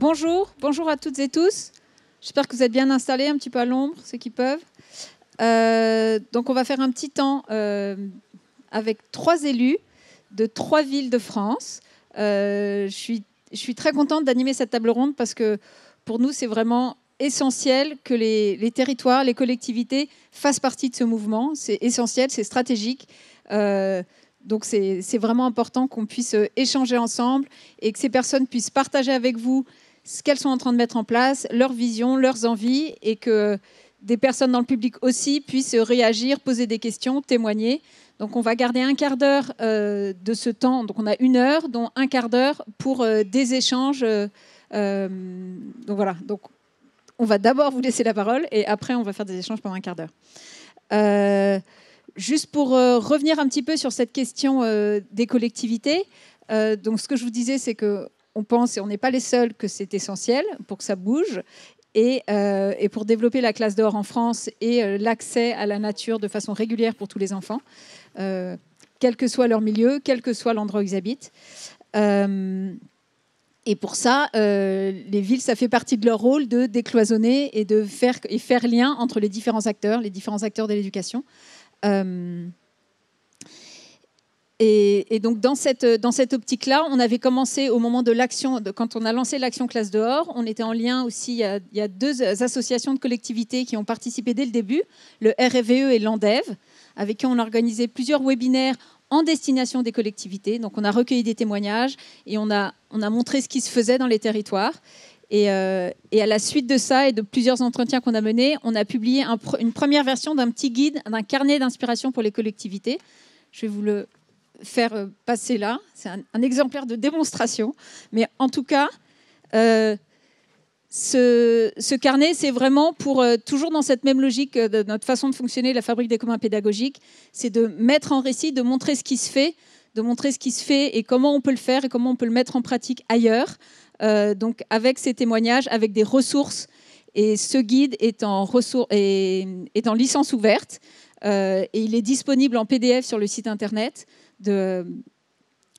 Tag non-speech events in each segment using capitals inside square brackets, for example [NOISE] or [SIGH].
Bonjour, bonjour à toutes et tous. J'espère que vous êtes bien installés, un petit peu à l'ombre, ceux qui peuvent. Euh, donc on va faire un petit temps euh, avec trois élus de trois villes de France. Euh, je, suis, très contente d'animer cette table ronde parce que pour nous, c'est vraiment essentiel que les, les, territoires, les collectivités fassent partie de ce mouvement. C'est essentiel, c'est stratégique. Donc c'est vraiment important qu'on puisse échanger ensemble et que ces personnes puissent partager avec vous ce qu'elles sont en train de mettre en place, leur vision, leurs envies, et que des personnes dans le public aussi puissent réagir, poser des questions, témoigner. Donc on va garder un quart d'heure euh, de ce temps, donc on a une heure, dont un quart d'heure pour euh, des échanges. Euh, donc voilà, donc on va d'abord vous laisser la parole et après on va faire des échanges pendant un quart d'heure. juste pour revenir un petit peu sur cette question des collectivités, donc ce que je vous disais, c'est que on pense, et on n'est pas les seuls, que c'est essentiel pour que ça bouge. Et, euh, pour développer la classe d'or en France et euh, l'accès à la nature de façon régulière pour tous les enfants, euh, quel que soit leur milieu, quel que soit l'endroit où ils habitent. et pour ça, les villes, ça fait partie de leur rôle de décloisonner et de faire, faire lien entre les différents acteurs, les différents acteurs de l'éducation. Et, donc dans cette, euh, dans cette optique-là, on avait commencé au moment de l'action, quand on a lancé l'action classe dehors, on était en lien aussi, il y, a, deux euh, associations de collectivités qui ont participé dès le début, le REVE et l'ANDEV, avec qui on a organisé plusieurs webinaires en destination des collectivités. Donc on a recueilli des témoignages et on a, on a montré ce qui se faisait dans les territoires. Et, euh, à la suite de ça et de plusieurs entretiens qu'on a menés, on a publié une première version d'un petit guide, d'un carnet d'inspiration pour les collectivités. Je vais vous le faire euh, passer là. C'est un, exemplaire de démonstration. Mais en tout cas, euh, ce, carnet, c'est vraiment pour, euh, toujours dans cette même logique de notre façon de fonctionner, la fabrique des communs pédagogiques, c'est de mettre en récit, de montrer ce qui se fait, de montrer ce qui se fait et comment on peut le faire et comment on peut le mettre en pratique ailleurs. donc avec ces témoignages, avec des ressources. Et ce guide est en, ressource et est en licence ouverte et il est disponible en PDF sur le site internet de,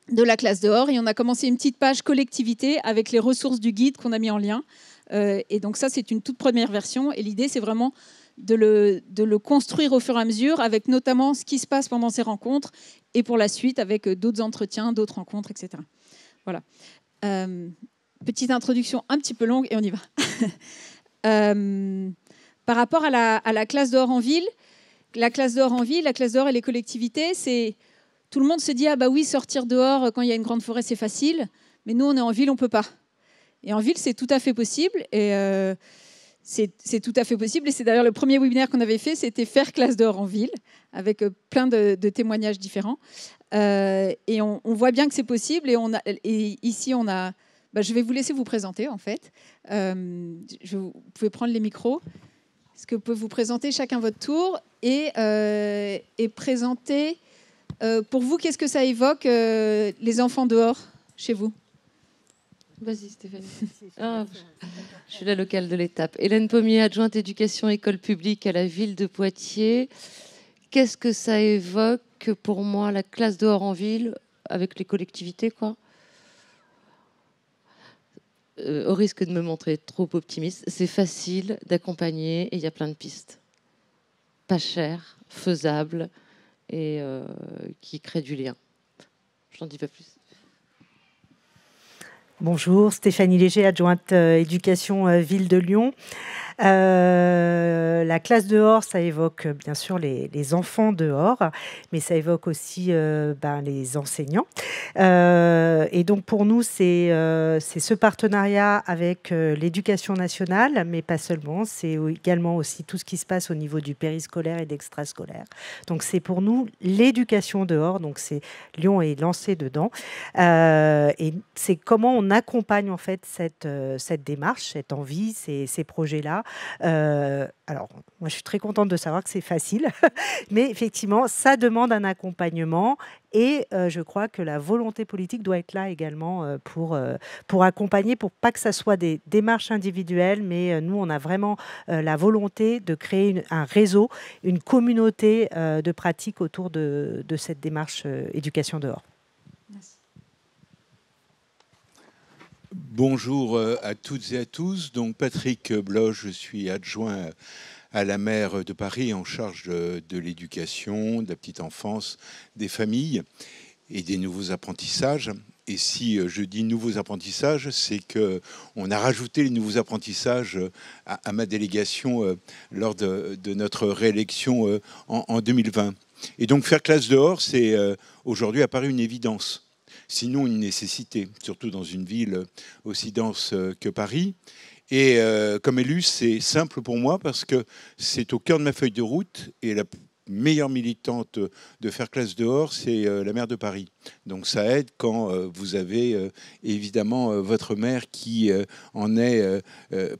la classe dehors. Et on a commencé une petite page collectivité avec les ressources du guide qu'on a mis en lien. Euh, et donc ça, c'est une toute première version. Et l'idée, c'est vraiment de le, construire au fur et à mesure, avec notamment ce qui se passe pendant ces rencontres, et pour la suite, avec euh, d'autres entretiens, d'autres rencontres, etc. Voilà. Euh, petite introduction un petit peu longue, et on y va. [LAUGHS] par rapport à la, à la classe dehors en ville, la classe dehors en ville, la classe dehors et les collectivités, c'est tout le monde se dit ah bah oui, sortir dehors euh, quand il y a une grande forêt, c'est facile, mais nous, on est en ville, on peut pas. Et en ville, c'est tout à fait possible. Et euh, c'est tout à fait possible. Et c'est d'ailleurs le premier webinaire qu'on avait fait, c'était faire classe dehors en ville, avec euh, plein de, témoignages différents. et on, voit bien que c'est possible. Et, ici, on a. Bah, je vais vous laisser vous présenter, en fait. je, vous pouvez prendre les micros. Est-ce que vous pouvez vous présenter chacun votre tour et, et présenter euh, pour vous, qu'est-ce que ça évoque, euh, les enfants dehors, chez vous Vas-y Stéphanie. [LAUGHS] Ah, je suis la locale de l'étape. Hélène Pommier, adjointe éducation école publique à la ville de Poitiers. Qu'est-ce que ça évoque pour moi la classe dehors en ville avec les collectivités quoi euh, Au risque de me montrer trop optimiste, c'est facile d'accompagner et il y a plein de pistes. Pas cher, faisable et euh, qui crée du lien. Je n'en dis pas plus. Bonjour, Stéphanie Léger, adjointe euh, éducation euh, ville de Lyon. Euh, la classe dehors, ça évoque bien sûr les, enfants dehors, mais ça évoque aussi ben, les enseignants. et donc pour nous, c'est ce partenariat avec l'éducation nationale, mais pas seulement, c'est également aussi tout ce qui se passe au niveau du périscolaire et d'extrascolaire. Donc c'est pour nous l'éducation dehors, donc c'est Lyon est lancé dedans. et c'est comment on accompagne en fait cette, euh, cette démarche, cette envie, ces, ces projets-là. Euh, alors, moi, je suis très contente de savoir que c'est facile, [LAUGHS] mais effectivement, ça demande un accompagnement et euh, je crois que la volonté politique doit être là également pour, pour accompagner, pour pas que ça soit des démarches individuelles, mais nous, on a vraiment la volonté de créer un réseau, une communauté de pratiques autour de cette démarche éducation dehors. Bonjour euh, à toutes et à tous. Donc Patrick Bloch, je suis adjoint à la maire de Paris en charge de, l'éducation, de la petite enfance, des familles et des nouveaux apprentissages. Et si euh, je dis nouveaux apprentissages, c'est que on a rajouté les nouveaux apprentissages euh, à, ma délégation lors de, notre réélection en, 2020. Et donc faire classe dehors, c'est aujourd'hui apparu une évidence sinon une nécessité, surtout dans une ville aussi dense euh, que Paris. Et euh, comme élu, c'est simple pour moi parce que c'est au cœur de ma feuille de route et la meilleure militante de faire classe dehors, c'est euh, la maire de Paris. Donc ça aide quand vous avez évidemment votre maire qui en est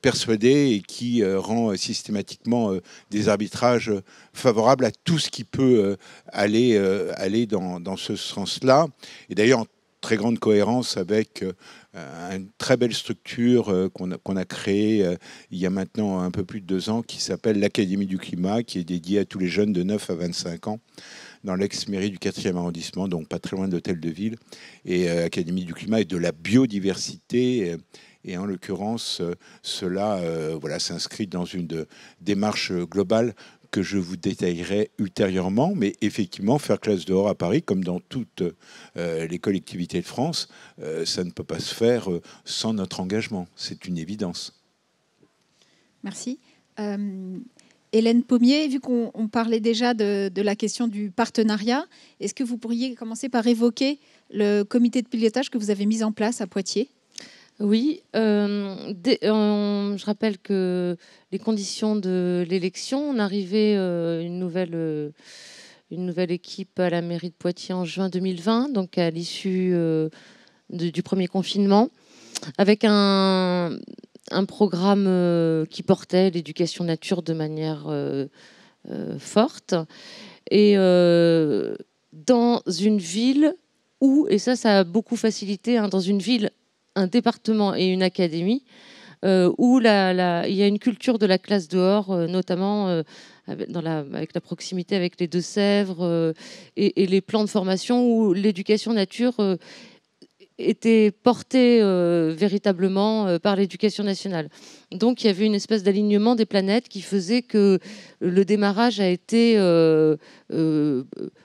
persuadé et qui rend systématiquement des arbitrages favorables à tout ce qui peut aller, aller dans, dans ce sens-là. Et d'ailleurs, en très grande cohérence avec euh, une très belle structure euh, qu'on a, a créée euh, il y a maintenant un peu plus de deux ans qui s'appelle l'Académie du climat, qui est dédiée à tous les jeunes de 9 à 25 ans dans l'ex-mairie du 4e arrondissement, donc pas très loin de l'hôtel de ville, et l'Académie du climat et de la biodiversité. Et en l'occurrence, cela voilà, s'inscrit dans une démarche globale que je vous détaillerai ultérieurement, mais effectivement, faire classe dehors à Paris, comme dans toutes euh, les collectivités de France, euh, ça ne peut pas se faire euh, sans notre engagement. C'est une évidence. Merci. Hélène Pommier, vu qu'on parlait déjà de, la question du partenariat, est-ce que vous pourriez commencer par évoquer le comité de pilotage que vous avez mis en place à Poitiers oui, euh, euh, je rappelle que les conditions de l'élection, on arrivait euh, une nouvelle une nouvelle équipe à la mairie de Poitiers en juin 2020, donc à l'issue du premier confinement, avec un, programme qui portait l'éducation nature de manière forte et dans une ville où, et ça, ça a beaucoup facilité, hein, dans une ville un département et une académie euh, où il y a une culture de la classe dehors, euh, notamment euh, avec la proximité avec les Deux-Sèvres et, les plans de formation où l'éducation nature était portée véritablement par l'éducation nationale. Donc il y avait une espèce d'alignement des planètes qui faisait que le démarrage a été euh, euh,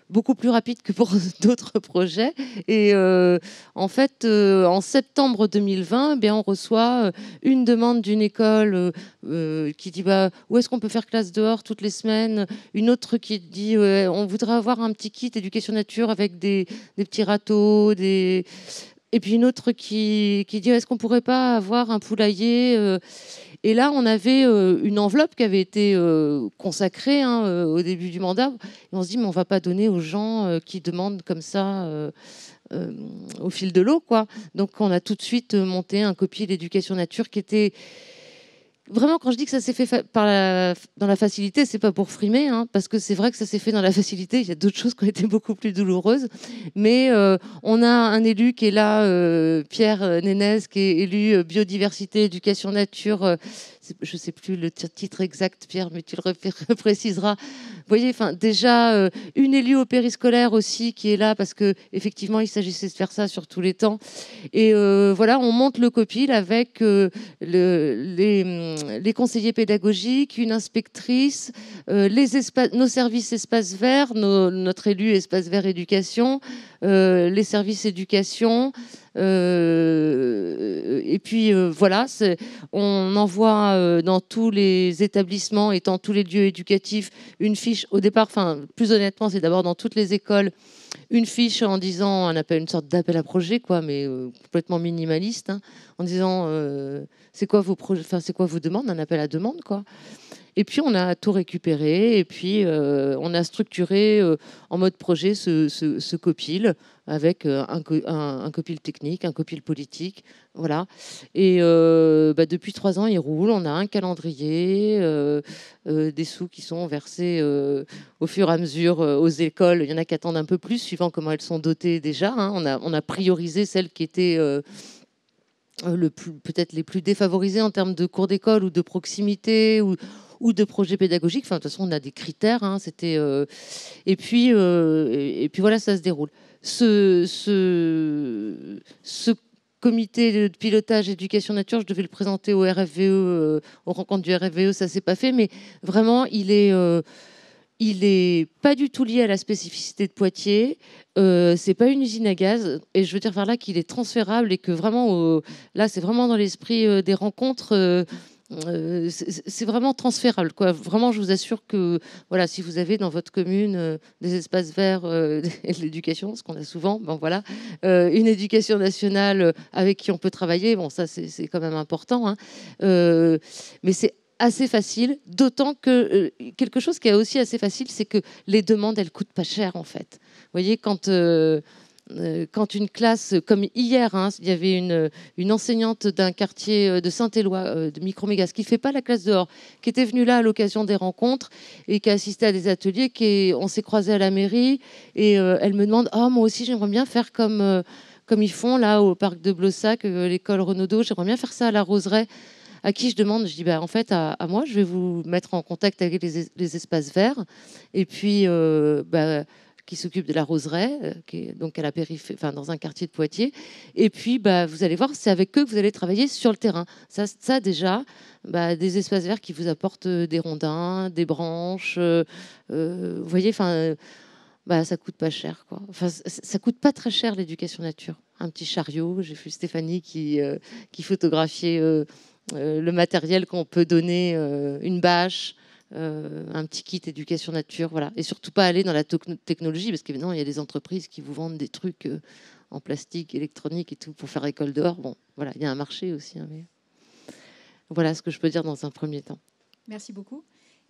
beaucoup plus rapide que pour [LAUGHS] d'autres projets. Et euh, en fait, en septembre 2020, eh on reçoit une demande d'une école qui dit bah, où est-ce qu'on peut faire classe dehors toutes les semaines Une autre qui dit on voudrait avoir un petit kit éducation nature avec des, des petits râteaux, des... Et puis une autre qui, dit est-ce qu'on pourrait pas avoir un poulailler euh? Et là, on avait euh, une enveloppe qui avait été euh, consacrée hein, au début du mandat. Et on se dit mais on va pas donner aux gens qui demandent comme ça. au fil de l'eau, quoi. Donc, on a tout de suite monté un copier d'éducation nature qui était vraiment, quand je dis que ça s'est fait par dans la facilité, c'est pas pour frimer, hein, parce que c'est vrai que ça s'est fait dans la facilité. Il y a d'autres choses qui ont été beaucoup plus douloureuses. Mais euh, on a un élu qui est là, euh, Pierre euh, Nenez, qui est élu biodiversité, éducation, nature, je ne sais plus le titre exact, Pierre, mais tu le [LAUGHS] préciseras. Vous voyez, enfin, déjà, euh, une élue au périscolaire aussi qui est là parce que effectivement, il s'agissait de faire ça sur tous les temps. Et euh, voilà, on monte le copil avec euh, le, mm, les, conseillers pédagogiques, une inspectrice, les nos services espaces verts, notre élu espace vert éducation, les services éducation. Euh, et puis euh, voilà, on envoie euh, dans tous les établissements et dans tous les lieux éducatifs une fiche. Au départ, enfin, plus honnêtement, c'est d'abord dans toutes les écoles une fiche en disant un appel, une sorte d'appel à projet, quoi, mais complètement minimaliste, hein, en disant c'est quoi vos projets, enfin c'est quoi vos demandes, un appel à demande, quoi. Et puis, on a tout récupéré. Et puis, euh, on a structuré euh, en mode projet ce, ce, copil avec euh, un, un, copil technique, un copil politique. Voilà. Et bah, depuis trois ans, il roule. On a un calendrier, des sous qui sont versés au fur et à mesure aux écoles. Il y en a qui attendent un peu plus, suivant comment elles sont dotées déjà. Hein. On, a, on, a, priorisé celles qui étaient. Le peut-être les plus défavorisées en termes de cours d'école ou de proximité ou, ou de projets pédagogiques. Enfin, de toute façon, on a des critères. Hein, c'était, euh, et, puis, euh, et, puis voilà, ça se déroule. Ce, ce, ce comité de pilotage éducation nature, je devais le présenter au RFVE, euh, aux rencontres du RFVE, ça s'est pas fait, mais vraiment, il est, il est pas du tout lié à la spécificité de Poitiers. Euh, c'est pas une usine à gaz, et je veux dire par là qu'il est transférable et que vraiment, là, c'est vraiment dans l'esprit des rencontres. Euh, c'est vraiment transférable. Quoi. Vraiment, je vous assure que voilà, si vous avez dans votre commune euh, des espaces verts euh, [LAUGHS] et l'éducation, ce qu'on a souvent, bon, voilà, une éducation nationale avec qui on peut travailler, bon, ça c'est quand même important. Hein, mais c'est assez facile, d'autant que quelque chose qui est aussi assez facile, c'est que les demandes, elles coûtent pas cher en fait. Vous voyez, quand euh, quand une classe, comme hier, hein, il y avait une, enseignante d'un quartier euh, de Saint-Éloi, euh, de Micromégas, qui ne fait pas la classe dehors, qui était venue là à l'occasion des rencontres et qui a assisté à des ateliers, qui on s'est croisés à la mairie et elle me demande oh, moi aussi, j'aimerais bien faire comme, comme ils font là au parc de Blossac, l'école Renaudot, j'aimerais bien faire ça à la Roseraie. À qui je demande Je dis bah, En fait, à, moi, je vais vous mettre en contact avec les, espaces verts. Et puis, bah, qui s'occupe de la roseraie, euh, qui donc à la dans un quartier de Poitiers. Et puis, bah, vous allez voir, c'est avec eux que vous allez travailler sur le terrain. Ça, ça déjà, bah, des espaces verts qui vous apportent euh, des rondins, des branches. Euh, vous voyez, enfin, bah, ça coûte pas cher, quoi. Enfin, ça coûte pas très cher l'éducation nature. Un petit chariot. J'ai vu Stéphanie qui, qui photographiait le matériel qu'on peut donner, une bâche. Euh, un petit kit éducation nature, voilà. Et surtout pas aller dans la technologie, parce qu'évidemment, il y a des entreprises qui vous vendent des trucs euh, en plastique, électronique et tout pour faire école dehors. Bon, voilà, il y a un marché aussi. Hein, mais... Voilà ce que je peux dire dans un premier temps. Merci beaucoup.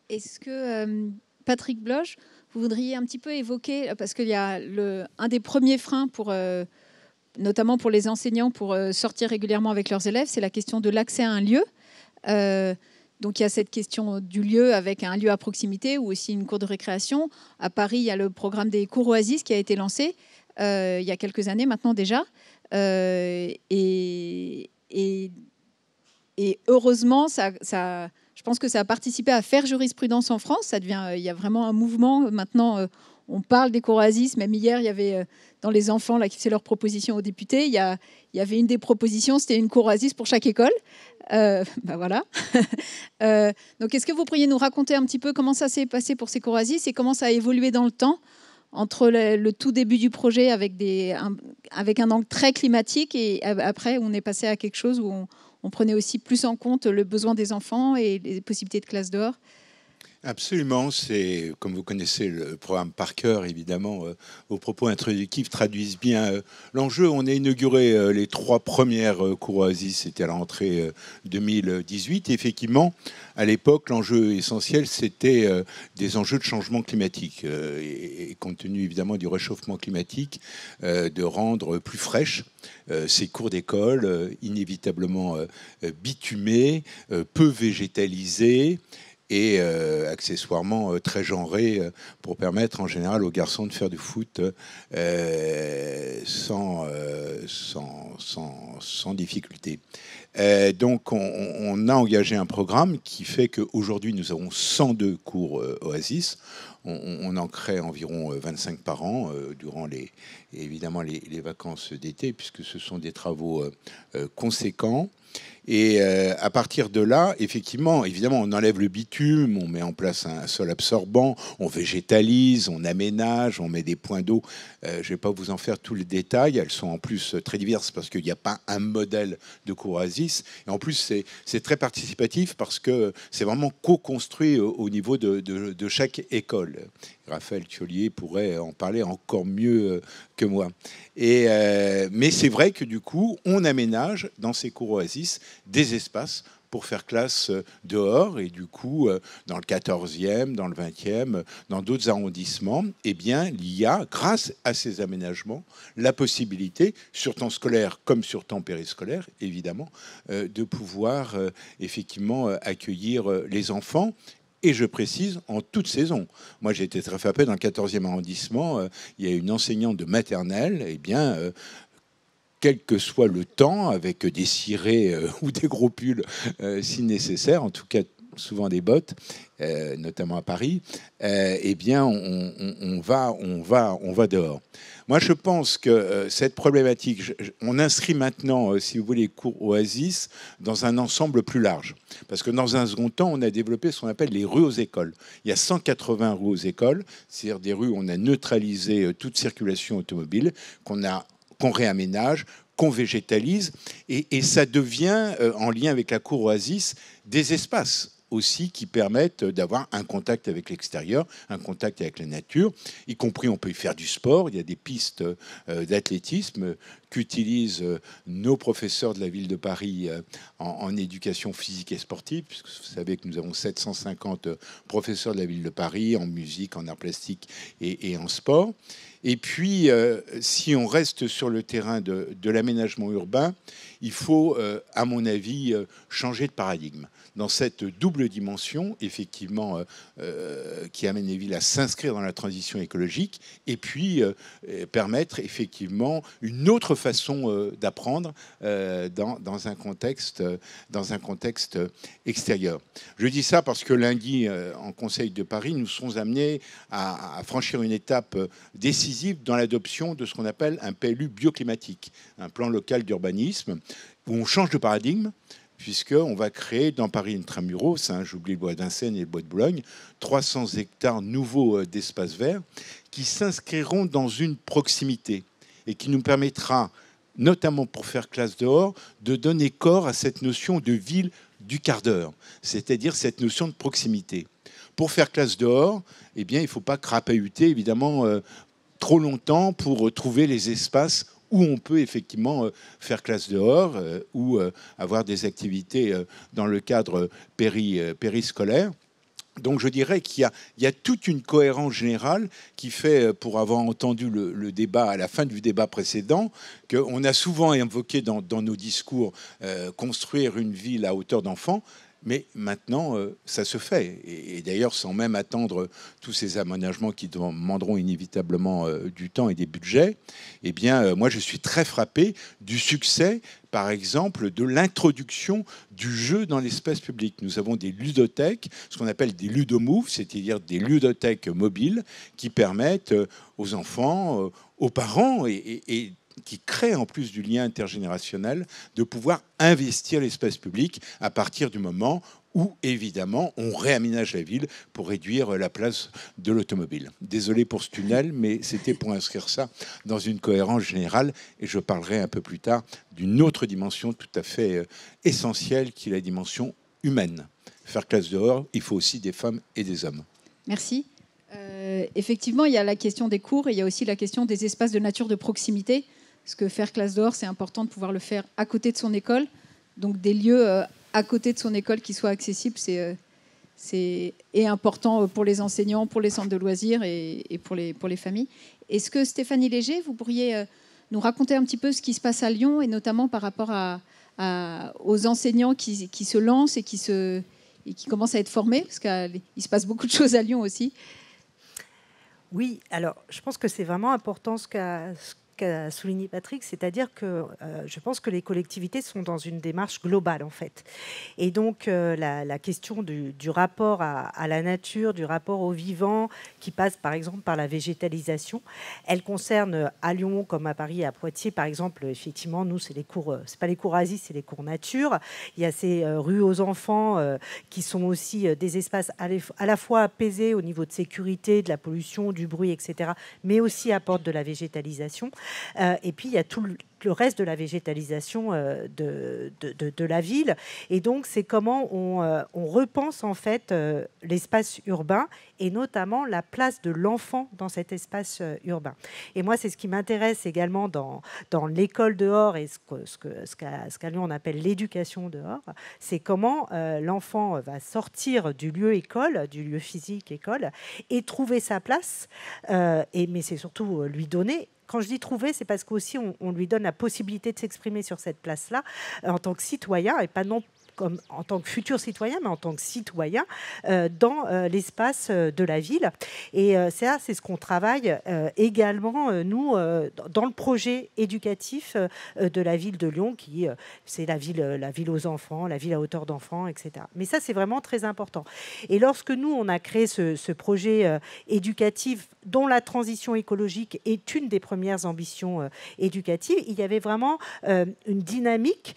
Est-ce que euh, Patrick Bloch, vous voudriez un petit peu évoquer, parce qu'il y a le, un des premiers freins pour notamment pour les enseignants, pour sortir régulièrement avec leurs élèves, c'est la question de l'accès à un lieu. Euh, donc il y a cette question du lieu avec un lieu à proximité ou aussi une cour de récréation. À Paris, il y a le programme des cours Oasis qui a été lancé euh, il y a quelques années maintenant déjà. Euh, et, heureusement, je pense que ça a participé à faire jurisprudence en France. Ça devient, euh, il y a vraiment un mouvement maintenant on parle des Corazis. Même hier, il y avait euh, dans les enfants là, qui faisaient leurs propositions aux députés, il y, avait une des propositions, c'était une Corazis pour chaque école. [LAUGHS] ben voilà. [LAUGHS] Euh, donc, est-ce que vous pourriez nous raconter un petit peu comment ça s'est passé pour ces Corazis et comment ça a évolué dans le temps entre le, tout début du projet avec, un, angle très climatique et après, on est passé à quelque chose où on, on prenait aussi plus en compte le besoin des enfants et les possibilités de classe dehors Absolument, c'est comme vous connaissez le programme par cœur, évidemment, euh, vos propos introductifs traduisent bien euh, l'enjeu. On a inauguré euh, les trois premières cours Oasis, c'était à l'entrée 2018. effectivement, à l'époque, l'enjeu essentiel, c'était des enjeux de changement climatique. Et, et, compte tenu évidemment du réchauffement climatique, de rendre plus fraîches ces cours d'école, inévitablement bitumés, peu végétalisés et euh, accessoirement euh, très genré euh, pour permettre en général aux garçons de faire du foot sans, sans, sans, sans, difficulté. donc on, a engagé un programme qui fait qu'aujourd'hui nous avons 102 cours Oasis. On, en crée environ 25 par an durant les, évidemment les vacances d'été puisque ce sont des travaux conséquents. Et euh, à partir de là, effectivement, évidemment, on enlève le bitume, on met en place un sol absorbant, on végétalise, on aménage, on met des points d'eau euh, je ne vais pas vous en faire tous les détails. Elles sont en plus euh, très diverses parce qu'il n'y a pas un modèle de cours OASIS. Et en plus, c'est très participatif parce que c'est vraiment co-construit au, niveau de, chaque école. Raphaël Thiolier pourrait en parler encore mieux euh, que moi. mais c'est vrai que du coup, on aménage dans ces cours Oasis des espaces pour faire classe euh, dehors. Et du coup, euh, dans le 14e, dans le 20e, euh, dans d'autres arrondissements, eh bien, il y a, grâce à ces aménagements, la possibilité, sur temps scolaire comme sur temps périscolaire, évidemment, de pouvoir effectivement accueillir les enfants et je précise, en toute saison. Moi, j'ai été très frappé dans le 14e arrondissement. il y a une enseignante de maternelle, eh bien, quel que soit le temps, avec des cirés euh, [LAUGHS] ou des gros pulls euh, si nécessaire, en tout cas souvent des bottes, euh, notamment à Paris, eh bien, on, va, on, va, on va dehors. Moi, je pense que cette problématique, on inscrit maintenant, si vous voulez, cours Oasis dans un ensemble plus large. Parce que dans un second temps, on a développé ce qu'on appelle les rues aux écoles. Il y a 180 rues aux écoles, c'est-à-dire des rues où on a neutralisé toute circulation automobile, qu'on a qu'on réaménage, qu'on végétalise, et, ça devient, euh, en lien avec la cour oasis, des espaces aussi qui permettent d'avoir un contact avec l'extérieur, un contact avec la nature, y compris on peut y faire du sport, il y a des pistes euh, d'athlétisme qu'utilisent euh, nos professeurs de la ville de Paris euh, en, éducation physique et sportive, puisque vous savez que nous avons 750 professeurs de la ville de Paris en musique, en arts plastiques et, en sport. Et puis, si on reste sur le terrain de, l'aménagement urbain, il faut, à mon avis, changer de paradigme dans cette double dimension, effectivement, euh, euh, qui amène les villes à s'inscrire dans la transition écologique et puis euh, permettre effectivement une autre façon d'apprendre dans, un contexte, extérieur. Je dis ça parce que lundi, en Conseil de Paris, nous serons amenés à, à franchir une étape décisive dans l'adoption de ce qu'on appelle un PLU bioclimatique, un plan local d'urbanisme, où on change de paradigme puisqu'on va créer dans Paris Intramuros, hein, j'oublie le bois d'Vincennes et le bois de Boulogne, 300 hectares nouveaux euh, d'espaces verts qui s'inscriront dans une proximité et qui nous permettra, notamment pour faire classe dehors, de donner corps à cette notion de ville du quart d'heure, c'est-à-dire cette notion de proximité. Pour faire classe dehors, eh bien, il ne faut pas crapahuter, évidemment, euh, trop longtemps pour euh, trouver les espaces où on peut effectivement euh, faire classe dehors euh, ou euh, avoir des activités dans le cadre périscolaire. Donc je dirais qu'il y, a toute une cohérence générale qui fait, pour avoir entendu le, débat à la fin du débat précédent, qu'on a souvent invoqué dans, nos discours construire une ville à hauteur d'enfants ». Mais maintenant, euh, ça se fait. Et, d'ailleurs, sans même attendre tous ces aménagements qui demanderont inévitablement euh, du temps et des budgets, eh bien, euh, moi, je suis très frappé du succès, par exemple, de l'introduction du jeu dans l'espace public. Nous avons des ludothèques, ce qu'on appelle des ludomoves, c'est-à-dire des ludothèques mobiles qui permettent aux enfants, aux parents et qui crée en plus du lien intergénérationnel, de pouvoir investir l'espace public à partir du moment où, évidemment, on réaménage la ville pour réduire la place de l'automobile. Désolé pour ce tunnel, mais c'était pour inscrire ça dans une cohérence générale, et je parlerai un peu plus tard d'une autre dimension tout à fait euh, essentielle, qui est la dimension humaine. Faire classe dehors, il faut aussi des femmes et des hommes. Merci. Euh, effectivement, il y a la question des cours et il y a aussi la question des espaces de nature de proximité. Parce que faire classe dehors, c'est important de pouvoir le faire à côté de son école. Donc des lieux euh, à côté de son école qui soient accessibles, c'est euh, c'est important euh, pour les enseignants, pour les centres de loisirs et, et pour, les, pour les familles. Est-ce que Stéphanie Léger, vous pourriez nous raconter un petit peu ce qui se passe à Lyon et notamment par rapport à, aux enseignants qui, qui, se lancent et qui, se, et qui commencent à être formés Parce qu'il se passe beaucoup de choses à Lyon aussi. Oui, alors je pense que c'est vraiment important ce qu'a qu'a souligné Patrick, c'est-à-dire que euh, je pense que les collectivités sont dans une démarche globale en fait. Et donc euh, la, question du, rapport à, la nature, du rapport au vivant, qui passe par exemple par la végétalisation, elle concerne à Lyon comme à Paris et à Poitiers par exemple, effectivement, nous c'est les cours, euh, c'est pas les cours Asie, c'est les cours nature. Il y a ces rues aux enfants qui sont aussi des espaces à, à la fois apaisés au niveau de sécurité, de la pollution, du bruit, etc., mais aussi apportent de la végétalisation. Euh, et puis, il y a tout le, reste de la végétalisation euh, de, de, de, la ville. Et donc, c'est comment on, euh, on, repense en fait l'espace urbain et notamment la place de l'enfant dans cet espace urbain. Et moi, c'est ce qui m'intéresse également dans, dans l'école dehors et ce qu'à que, ce, ce qu Lyon on appelle l'éducation dehors, c'est comment l'enfant va sortir du lieu école, du lieu physique école, et trouver sa place, et, mais c'est surtout lui donner quand je dis trouver, c'est parce qu'aussi on, on, lui donne la possibilité de s'exprimer sur cette place-là euh, en tant que citoyen et pas non en tant que futur citoyen, mais en tant que citoyen euh, dans euh, l'espace euh, de la ville. Et ça, c'est ce qu'on travaille également, nous, dans le projet éducatif de la ville de Lyon, qui c'est la ville, la ville aux enfants, la ville à hauteur d'enfants, etc. Mais ça, c'est vraiment très important. Et lorsque nous, on a créé ce, projet éducatif dont la transition écologique est une des premières ambitions éducatives, il y avait vraiment une dynamique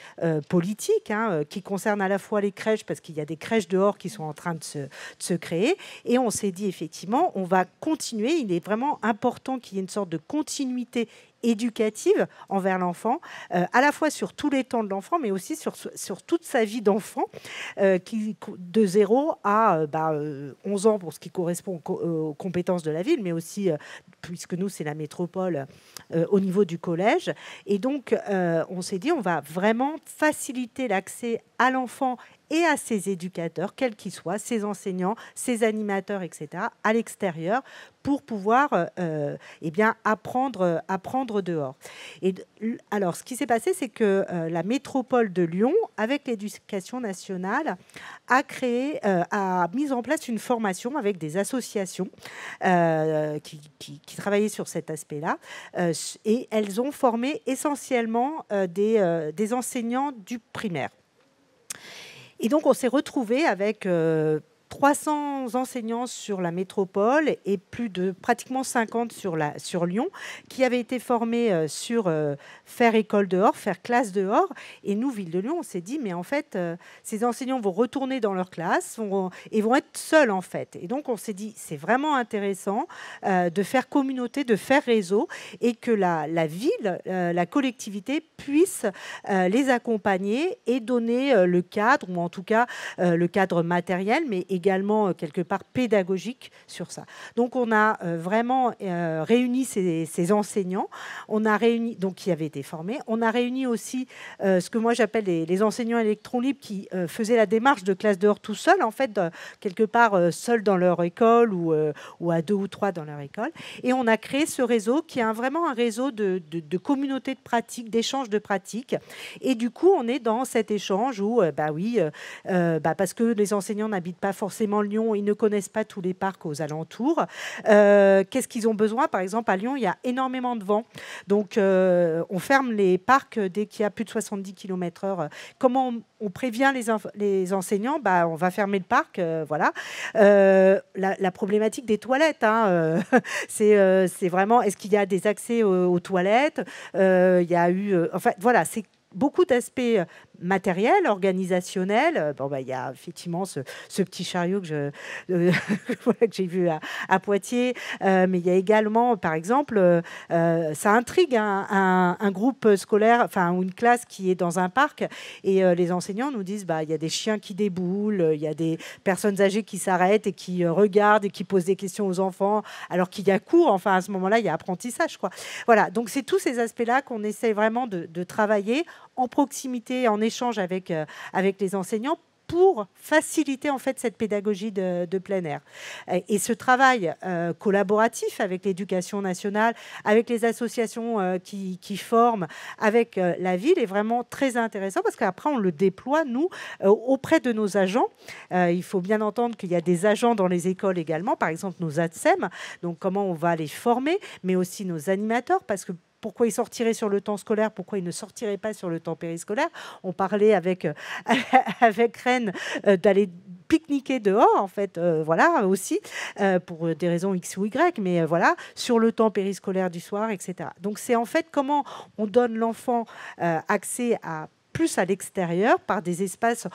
politique hein, qui concernait à la fois les crèches, parce qu'il y a des crèches dehors qui sont en train de se, de se créer. Et on s'est dit, effectivement, on va continuer. Il est vraiment important qu'il y ait une sorte de continuité éducative envers l'enfant, euh, à la fois sur tous les temps de l'enfant, mais aussi sur, sur toute sa vie d'enfant, euh, qui de 0 à 11 euh, bah, ans pour ce qui correspond aux, compétences de la ville, mais aussi, puisque nous, c'est la métropole, au niveau du collège. Et donc, on s'est dit, on va vraiment faciliter l'accès à l'enfant et à ses éducateurs, quels qu'ils soient, ses enseignants, ses animateurs, etc., à l'extérieur, pour pouvoir euh, euh eh bien, apprendre, euh, apprendre dehors. Et, alors, ce qui s'est passé, c'est que euh, la métropole de Lyon, avec l'éducation nationale, a créé, a mis en place une formation avec des associations qui, travaillaient sur cet aspect-là. et elles ont formé essentiellement des enseignants du primaire. Et donc, on s'est retrouvé avec euh, 300 enseignants sur la métropole et plus de pratiquement 50 sur, Lyon qui avaient été formés euh, sur euh, faire école dehors, faire classe dehors. Et nous, Ville de Lyon, on s'est dit, mais en fait, euh, ces enseignants vont retourner dans leur classe et vont être seuls, en fait. Et donc, on s'est dit, c'est vraiment intéressant de faire communauté, de faire réseau et que la, la ville, la collectivité puisse les accompagner et donner le cadre, ou en tout cas le cadre matériel, mais et également euh, quelque part pédagogique sur ça. Donc on a euh, vraiment euh, réuni ces, enseignants, on a réuni donc qui avaient été formés, on a réuni aussi ce que moi j'appelle les, enseignants électrons libres qui faisaient la démarche de classe dehors tout seul en fait quelque part seul dans leur école ou, ou à deux ou trois dans leur école et on a créé ce réseau qui est un, vraiment un réseau de, de, de communautés de pratiques, d'échanges de pratiques et du coup on est dans cet échange où bah oui bah, parce que les enseignants n'habitent pas forcément forcément Lyon, ils ne connaissent pas tous les parcs aux alentours. Euh, qu'est-ce qu'ils ont besoin Par exemple, à Lyon, il y a énormément de vent. Donc, euh, on ferme les parcs dès qu'il y a plus de 70 km/h. Comment on, prévient les, les enseignants bah, On va fermer le parc. Euh, voilà. La, problématique des toilettes, hein, [LAUGHS] c'est vraiment est-ce qu'il y a des accès aux, aux toilettes Il y a eu. enfin, voilà, c'est beaucoup d'aspects matériel, organisationnel. Euh, bon, bah, il y a effectivement ce, petit chariot que, je, [LAUGHS] euh, j'ai vu à, Poitiers, euh, mais il y a également, par exemple, ça intrigue un, groupe scolaire, enfin une classe qui est dans un parc, et les enseignants nous disent, bah, il y a des chiens qui déboulent, il y a des personnes âgées qui s'arrêtent et qui regardent et qui posent des questions aux enfants, alors qu'il y a cours. Enfin, à ce moment-là, il y a apprentissage, Voilà. Donc c'est tous ces aspects-là qu'on essaie vraiment de, de travailler en proximité, en échange avec, euh, avec les enseignants pour faciliter en fait cette pédagogie de, de plein air. Et ce travail euh, collaboratif avec l'éducation nationale, avec les associations euh, qui, qui, forment, avec la ville est vraiment très intéressant parce qu'après on le déploie nous auprès de nos agents. il faut bien entendre qu'il y a des agents dans les écoles également, par exemple nos ADSEM. Donc comment on va les former, mais aussi nos animateurs parce que pourquoi il sortirait sur le temps scolaire, pourquoi il ne sortirait pas sur le temps périscolaire. On parlait avec, euh, [LAUGHS] avec Rennes euh, d'aller pique-niquer dehors, en fait, euh, voilà, aussi, pour des raisons X ou Y, mais voilà, sur le temps périscolaire du soir, etc. Donc c'est en fait comment on donne l'enfant accès à plus à l'extérieur par des espaces.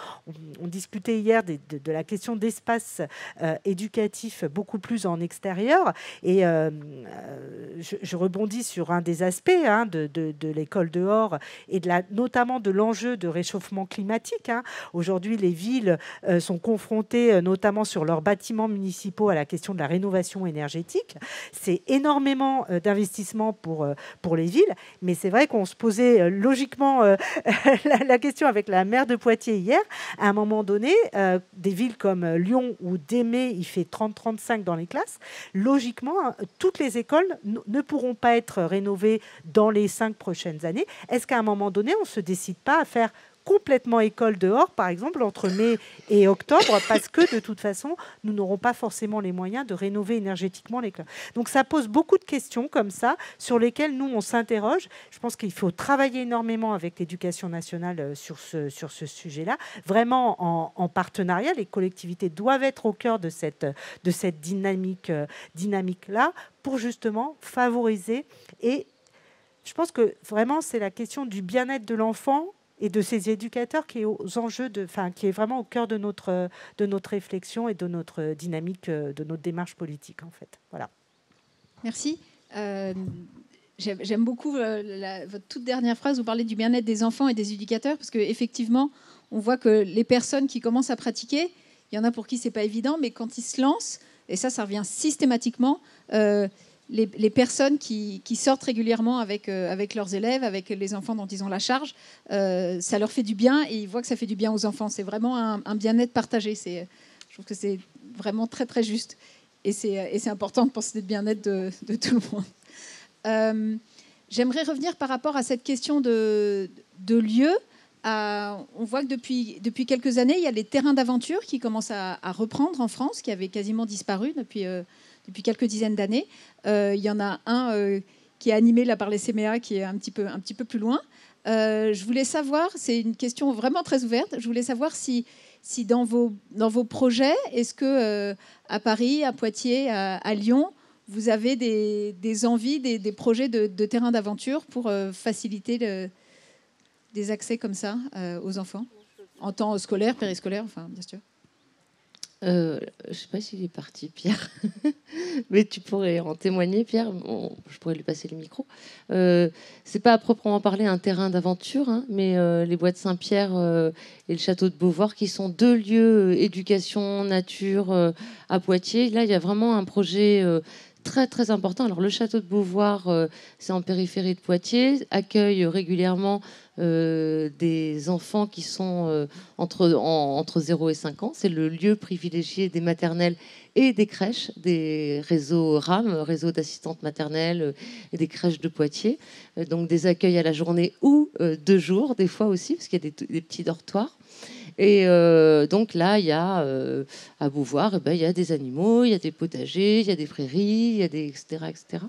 On, discutait hier de, la question d'espaces euh, éducatifs beaucoup plus en extérieur. Et euh, euh, je, rebondis sur un des aspects hein, de, l'école dehors et de la, notamment de l'enjeu de réchauffement climatique. Hein. Aujourd'hui, les villes sont confrontées, notamment sur leurs bâtiments municipaux, à la question de la rénovation énergétique. C'est énormément d'investissements pour, pour les villes, mais c'est vrai qu'on se posait logiquement [LAUGHS] la, question avec la maire de Poitiers hier. À un moment donné, euh, des villes comme euh, Lyon ou Démé, il fait 30-35 dans les classes. Logiquement, hein, toutes les écoles ne pourront pas être rénovées dans les cinq prochaines années. Est-ce qu'à un moment donné, on ne se décide pas à faire complètement école dehors, par exemple, entre mai et octobre, parce que de toute façon, nous n'aurons pas forcément les moyens de rénover énergétiquement l'école. Donc ça pose beaucoup de questions comme ça, sur lesquelles nous, on s'interroge. Je pense qu'il faut travailler énormément avec l'éducation nationale euh, sur ce, sur ce sujet-là, vraiment en, partenariat. Les collectivités doivent être au cœur de cette, de cette euh, dynamique-là pour justement favoriser et je pense que vraiment c'est la question du bien-être de l'enfant et de ces éducateurs qui est aux enjeux de, enfin, qui est vraiment au cœur de notre, de notre réflexion et de notre dynamique, euh, de notre démarche politique, en fait. Voilà. Merci. Euh, j'aime beaucoup euh, la, votre toute dernière phrase. Vous parlez du bien-être des enfants et des éducateurs, parce qu'effectivement, on voit que les personnes qui commencent à pratiquer, il y en a pour qui c'est pas évident, mais quand ils se lancent, et ça, ça revient systématiquement les, personnes qui, sortent régulièrement avec, euh, avec leurs élèves, avec les enfants dont ils ont la charge, euh, ça leur fait du bien et ils voient que ça fait du bien aux enfants. C'est vraiment un, bien-être partagé. je trouve que c'est vraiment très très juste. Et c'est, important de penser le bien-être de, tout le monde. Euh, j'aimerais revenir par rapport à cette question de, de lieu. on voit que depuis, depuis quelques années, il y a les terrains d'aventure qui commencent à, reprendre en France, qui avaient quasiment disparu depuis depuis quelques dizaines d'années. Euh, il y en a un euh, qui est animé là par les CMA, qui est un petit peu, un petit peu plus loin. Euh, je voulais savoir, c'est une question vraiment très ouverte, je voulais savoir si, si dans, vos, dans vos projets, est-ce que à Paris, à Poitiers, à, Lyon, vous avez des, envies, des, projets de, terrain d'aventure pour faciliter des accès comme ça aux enfants en temps scolaire, périscolaire, enfin bien sûr. Euh, je ne sais pas s'il est parti, Pierre, [LAUGHS] mais tu pourrais en témoigner, Pierre. Bon, je pourrais lui passer le micro. Euh, c'est pas à proprement parler un terrain d'aventure, hein, mais euh, les bois de Saint-Pierre euh, et le château de Beauvoir, qui sont deux lieux éducation, nature à Poitiers. Là, il y a vraiment un projet très très important. Alors le château de Beauvoir, euh, c'est en périphérie de Poitiers, accueille régulièrement euh, des enfants qui sont euh, entre, entre 0 et 5 ans. C'est le lieu privilégié des maternelles et des crèches, des réseaux RAM, réseaux d'assistantes maternelles et des crèches de Poitiers. donc des accueils à la journée ou deux jours, des fois aussi, parce qu'il y a des petits dortoirs. Et euh, donc là, il y a euh, à Beauvoir, eh ben, il y a des animaux, il y a des potagers, il y a des prairies, y a des etc. etc.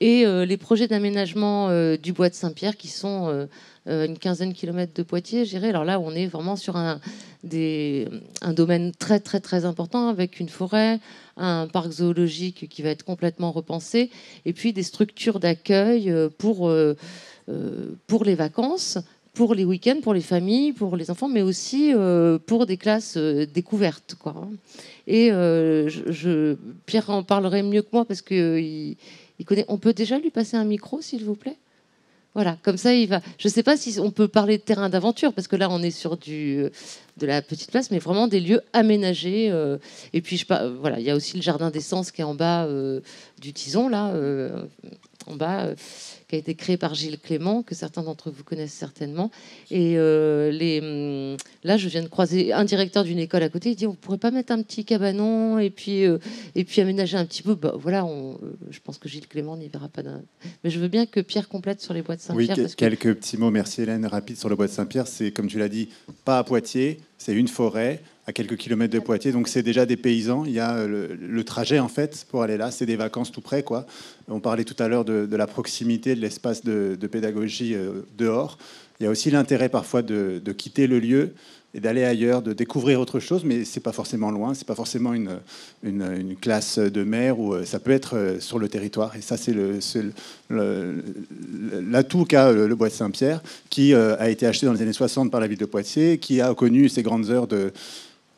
Et euh, les projets d'aménagement du bois de Saint-Pierre qui sont une quinzaine de kilomètres de Poitiers, j'irai. Alors là, on est vraiment sur un, des, un domaine très très très important avec une forêt, un parc zoologique qui va être complètement repensé, et puis des structures d'accueil pour, pour les vacances pour les week-ends, pour les familles, pour les enfants, mais aussi euh, pour des classes euh, découvertes. Quoi. Hein. Et euh, je, Pierre en parlerait mieux que moi parce que il, connaît. On peut déjà lui passer un micro, s'il vous plaît. Voilà, comme ça il va. Je ne sais pas si on peut parler de terrain d'aventure parce que là on est sur du de la petite place, mais vraiment des lieux aménagés. et puis je, voilà, il y a aussi le jardin d'essence qui est en bas du tison là bas, euh, qui a été créé par Gilles Clément, que certains d'entre vous connaissent certainement. Et euh, les, hum, là, je viens de croiser un directeur d'une école à côté. Il dit, on pourrait pas mettre un petit cabanon et puis, euh, et puis aménager un petit peu. Bah, voilà, je pense que Gilles Clément n'y verra pas. d'un... Mais je veux bien que Pierre complète sur les bois de Saint-Pierre. quelques petits mots. Merci Hélène. Rapide sur le bois de Saint-Pierre. C'est, comme tu l'as dit, pas à Poitiers. C'est une forêt à quelques kilomètres de Poitiers. Donc c'est déjà des paysans. Il y a euh, le, trajet en fait pour aller là, c'est des vacances tout près quoi. On parlait tout à l'heure de, la proximité, de l'espace de, pédagogie euh, dehors. Il y a aussi l'intérêt parfois de, quitter le lieu et d'aller ailleurs, de découvrir autre chose, mais c'est pas forcément loin, c'est pas forcément une, classe de mer ou euh, ça peut être sur le territoire. Et ça, c'est l'atout qu'a le, Bois de Saint-Pierre, qui a été acheté dans les années 60 par la ville de Poitiers, qui a connu ses grandes heures de,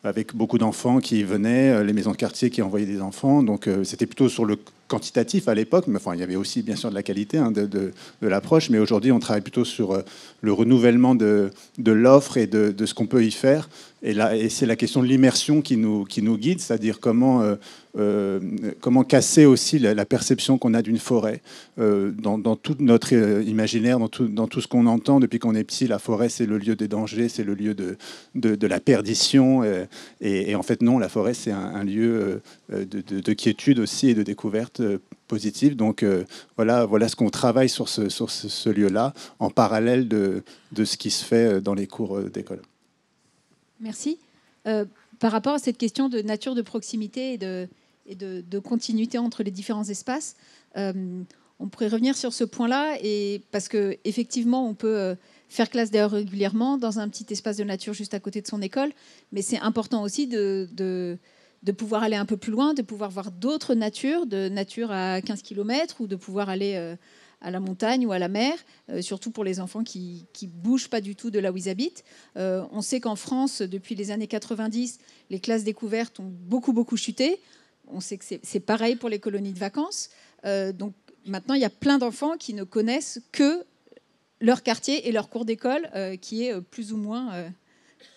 avec beaucoup d'enfants qui venaient, euh, les maisons de quartier qui envoyaient des enfants. Donc euh, c'était plutôt sur le quantitatif à l'époque, mais enfin il y avait aussi bien sûr de la qualité hein, de, l'approche, mais aujourd'hui on travaille plutôt sur euh, le renouvellement de l'offre et de, ce qu'on peut y faire et, et c'est la question de l'immersion qui nous, qui nous guide, c'est-à-dire comment, euh, euh, comment casser aussi la, perception qu'on a d'une forêt. Euh, dans, dans, tout notre imaginaire, dans tout, dans tout ce qu'on entend depuis qu'on est petit, la forêt, c'est le lieu des dangers, c'est le lieu de, de, la perdition. Et, en fait, non, la forêt, c'est un, lieu de, de, quiétude aussi et de découverte positive. Donc voilà, voilà ce qu'on travaille sur ce, sur ce lieu-là, en parallèle de, de ce qui se fait dans les cours d'école. Merci. Euh, par rapport à cette question de nature de proximité et de, continuité entre les différents espaces, euh, on pourrait revenir sur ce point-là, et parce qu'effectivement, on peut euh, faire classe d'ailleurs régulièrement dans un petit espace de nature juste à côté de son école, mais c'est important aussi de, de, pouvoir aller un peu plus loin, de pouvoir voir d'autres natures, de nature à 15 km, ou de pouvoir aller à la montagne ou à la mer, euh, surtout pour les enfants qui ne bougent pas du tout de là où ils habitent. Euh, on sait qu'en France, depuis les années 90, les classes découvertes ont beaucoup, beaucoup chuté. On sait que c'est pareil pour les colonies de vacances. Euh, donc maintenant, il y a plein d'enfants qui ne connaissent que leur quartier et leur cours d'école, qui est plus ou moins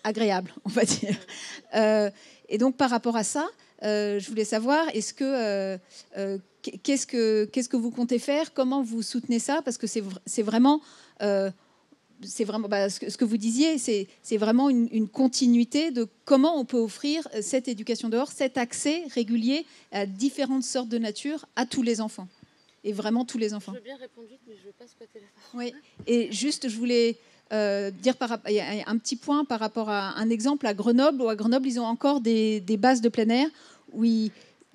agréable, on va dire. et donc par rapport à ça, je voulais savoir, est-ce que qu'est-ce que, qu'est-ce que vous comptez faire Comment vous soutenez ça Parce que c'est, vraiment, c'est vraiment euh, bah, ce, que, vous disiez, c'est, vraiment une, continuité de comment on peut offrir euh, cette éducation dehors, cet accès régulier à différentes sortes de nature à tous les enfants. Et vraiment tous les enfants. Je veux bien répondre mais je veux pas squatter la parole. Oui, et juste, je voulais... Euh, dire par, un petit point par rapport à un exemple à Grenoble, où à Grenoble, ils ont encore des, des bases de plein air où ils,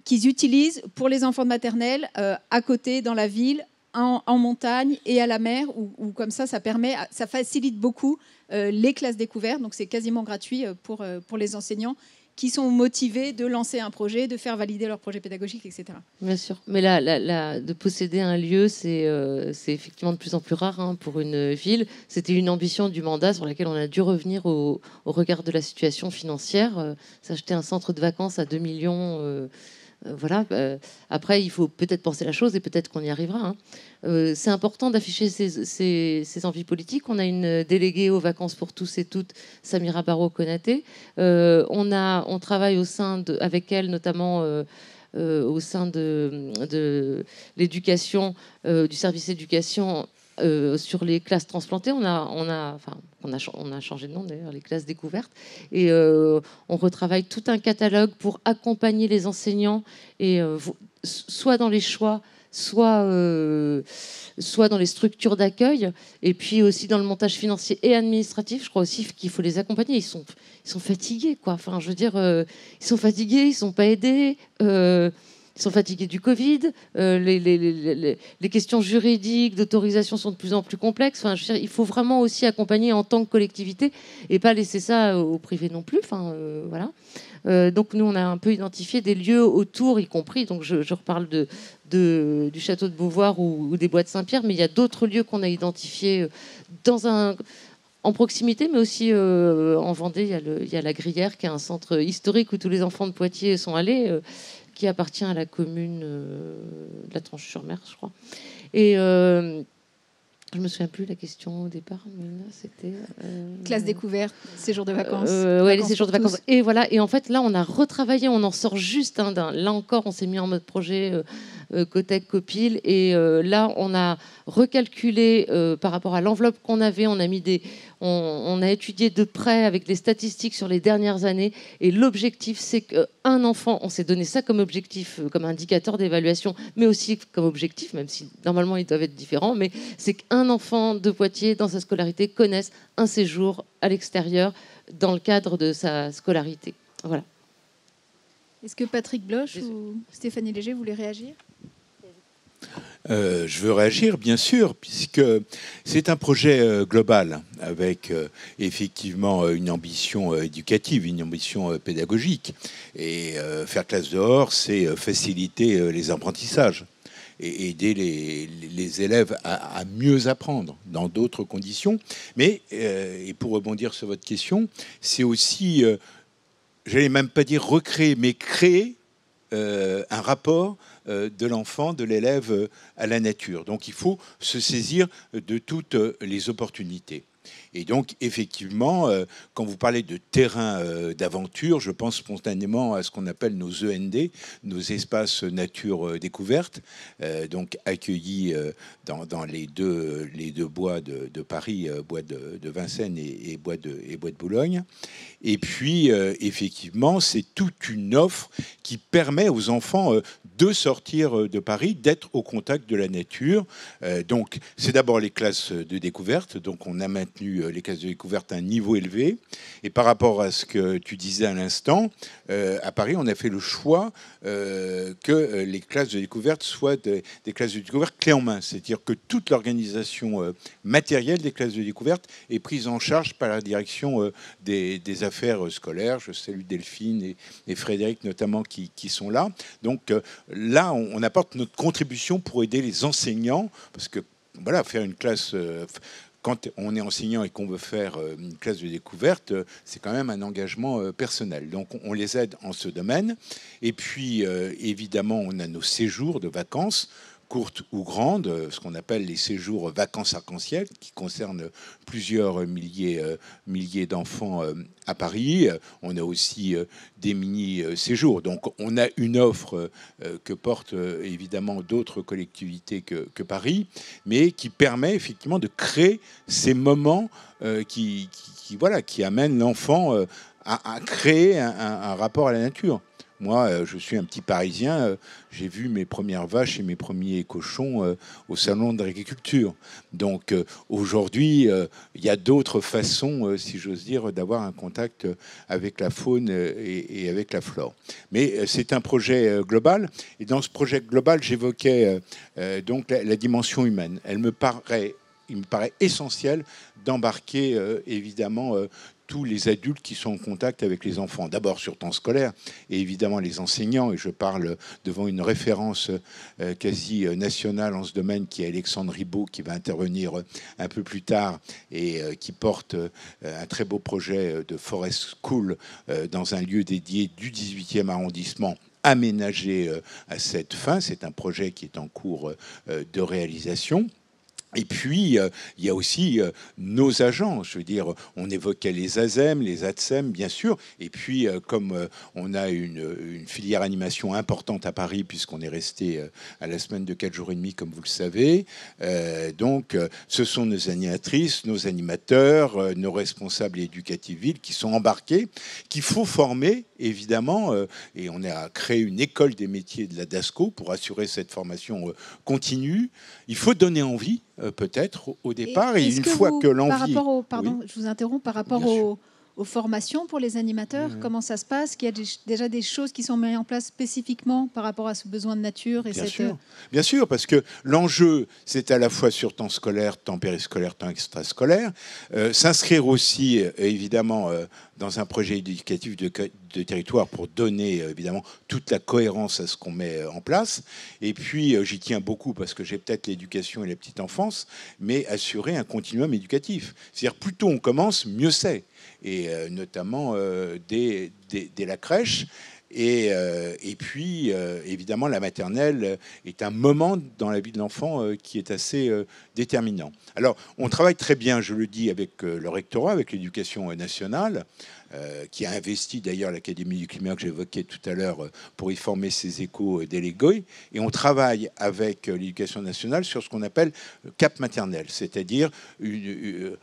qu'ils utilisent pour les enfants de maternelle euh, à côté, dans la ville, en, montagne et à la mer, ou comme ça, ça permet, ça facilite beaucoup euh, les classes découvertes. Donc c'est quasiment gratuit euh, pour, pour les enseignants qui sont motivés de lancer un projet, de faire valider leur projet pédagogique, etc. Bien sûr. Mais là, de posséder un lieu, c'est c'est effectivement de plus en plus rare hein, pour une ville. C'était une ambition du mandat sur laquelle on a dû revenir au, regard de la situation financière. S'acheter un centre de vacances à 2 millions, euh, voilà. Euh, après, il faut peut-être penser la chose et peut-être qu'on y arrivera. Hein. Euh, c'est important d'afficher ces envies politiques. On a une déléguée aux vacances pour tous et toutes, Samira Baro Konaté. on, a, on travaille au sein avec elle, notamment au sein de, de l'éducation, du service éducation euh, sur les classes transplantées, on a, on a, enfin, on a, changé de nom d'ailleurs, les classes découvertes, et euh, on retravaille tout un catalogue pour accompagner les enseignants, et euh, soit dans les choix, soit, soit dans les structures d'accueil, et puis aussi dans le montage financier et administratif. Je crois aussi qu'il faut les accompagner. Ils sont, ils sont fatigués, quoi. Enfin, je veux dire, ils sont fatigués, ils sont pas aidés ils sont fatigués du Covid, euh, les, questions juridiques, d'autorisation sont de plus en plus complexes. Enfin, il faut vraiment aussi accompagner en tant que collectivité et pas laisser ça au privé non plus. Enfin, euh, voilà. Euh, donc nous, on a un peu identifié des lieux autour, y compris. Donc je, reparle de, du château de Beauvoir ou, des bois de Saint-Pierre, mais il y a d'autres lieux qu'on a identifiés dans un en proximité, mais aussi en Vendée, il y, a il y, a la Grière, qui est un centre historique où tous les enfants de Poitiers sont allés qui appartient à la commune euh, de la Tranche-sur-Mer, je crois. Et euh, je me souviens plus la question au départ, mais là c'était euh, classe découverte, séjour de vacances. Euh, oui, les séjours de vacances. Et voilà. Et en fait, là, on a retravaillé. On en sort juste. d'un. là encore, on s'est mis en mode projet euh, Cotec Copil. Et là, on a recalculer euh, par rapport à l'enveloppe qu'on avait. On a, mis des, on, a étudié de près avec des statistiques sur les dernières années. Et l'objectif, c'est qu'un enfant, on s'est donné ça comme objectif, euh, comme indicateur d'évaluation, mais aussi comme objectif, même si normalement ils doivent être différents, mais c'est qu'un enfant de Poitiers, dans sa scolarité, connaisse un séjour à l'extérieur dans le cadre de sa scolarité. Voilà. Est-ce que Patrick Bloch ou Stéphanie Léger voulaient réagir euh, je veux réagir, bien sûr, puisque c'est un projet euh, global avec euh, effectivement une ambition éducative, une ambition pédagogique. Et faire classe dehors, c'est faciliter les apprentissages et aider les, élèves à, mieux apprendre dans d'autres conditions. Mais, et pour rebondir sur votre question, c'est aussi, je n'allais même pas dire recréer, mais créer euh, un rapport euh, de l'enfant, de l'élève euh, à la nature. Donc il faut se saisir de toutes les opportunités. Et donc, effectivement, euh, quand vous parlez de terrain euh, d'aventure, je pense spontanément à ce qu'on appelle nos END, nos espaces nature euh, découverte, donc accueillis dans, les, deux, les deux bois de, Paris, bois de, Vincennes et, et, bois de, et bois de Boulogne. Et puis, effectivement, c'est toute une offre qui permet aux enfants de sortir de Paris, d'être au contact de la nature. donc, c'est d'abord les classes de découverte. Donc, on a euh, les classes de découverte à un niveau élevé. Et par rapport à ce que tu disais à l'instant, euh, à Paris, on a fait le choix euh, que les classes de découverte soient des, classes de découverte clés en main, c'est-à-dire que toute l'organisation matérielle des classes de découverte est prise en charge par la direction des, affaires scolaires. Je salue Delphine et, Frédéric notamment qui, sont là. Donc là, on, on apporte notre contribution pour aider les enseignants, parce que voilà, faire une classe, quand on est enseignant et qu'on veut faire euh, une classe de découverte, euh, c'est quand même un engagement euh, personnel. Donc on les aide en ce domaine. Et puis évidemment, on a nos séjours de vacances courtes ou grandes, euh, ce qu'on appelle les séjours vacances arc-en-ciel, qui concernent plusieurs milliers, euh, milliers d'enfants euh, à Paris. On a aussi des mini-séjours. Donc on a une offre que portent évidemment d'autres collectivités que, Paris, mais qui permet effectivement de créer ces moments qui, voilà, qui amènent l'enfant à, créer un rapport à la nature. Moi, euh, je suis un petit Parisien, euh, j'ai vu mes premières vaches et mes premiers cochons euh, au salon de l'agriculture. Donc aujourd'hui, il y a d'autres façons, si j'ose dire, d'avoir un contact avec la faune et avec la flore. Mais c'est un projet global. Et dans ce projet global, j'évoquais donc la dimension humaine. Elle me paraît il me paraît essentiel d'embarquer évidemment tous les adultes qui sont en contact avec les enfants, d'abord sur temps scolaire, et évidemment les enseignants, et je parle devant une référence euh, quasi euh, nationale en ce domaine qui est Alexandre Ribaud, qui va intervenir euh, un peu plus tard et qui porte un très beau projet de Forest School dans un lieu dédié du 18e arrondissement aménagé à cette fin. C'est un projet qui est en cours de réalisation. Et puis, euh, il y a aussi euh, nos agents. Je veux dire, on évoquait les ASEM, les ATSEM, bien sûr. Et puis, euh, comme on a une, une, filière animation importante à Paris, puisqu'on est resté à la semaine de 4 jours et demi, comme vous le savez, donc ce sont nos animatrices, nos animateurs, nos responsables éducatifs villes qui sont embarqués, qu'il faut former, évidemment. et on a créé une école des métiers de la DASCO pour assurer cette formation continue. Il faut donner envie euh, peut-être au départ. Et, une que fois que l'envie. Pardon, je vous interromps par rapport au, aux formations pour les animateurs Comment ça se passe Qu'il y a déjà des choses qui sont mises en place spécifiquement par rapport à ce besoin de nature et Bien sûr, euh, Bien sûr parce que l'enjeu, c'est à la fois sur temps scolaire, temps périscolaire, temps extrascolaire, euh, s'inscrire aussi, euh, évidemment, dans un projet éducatif de, de territoire pour donner, évidemment, toute la cohérence à ce qu'on met en place. Et puis, j'y tiens beaucoup parce que j'ai peut-être l'éducation et la petite enfance, mais assurer un continuum éducatif. C'est-à-dire, plus tôt on commence, mieux c'est et euh, notamment euh, dès, la crèche. Et, euh, puis, évidemment, la maternelle est un moment dans la vie de l'enfant qui est assez déterminant. Alors, on travaille très bien, je le dis, avec le rectorat, avec l'éducation nationale, qui a investi d'ailleurs l'Académie du climat que j'évoquais tout à l'heure pour y former ses échos délégués. Et on travaille avec l'éducation nationale sur ce qu'on appelle cap maternel, c'est-à-dire une, une,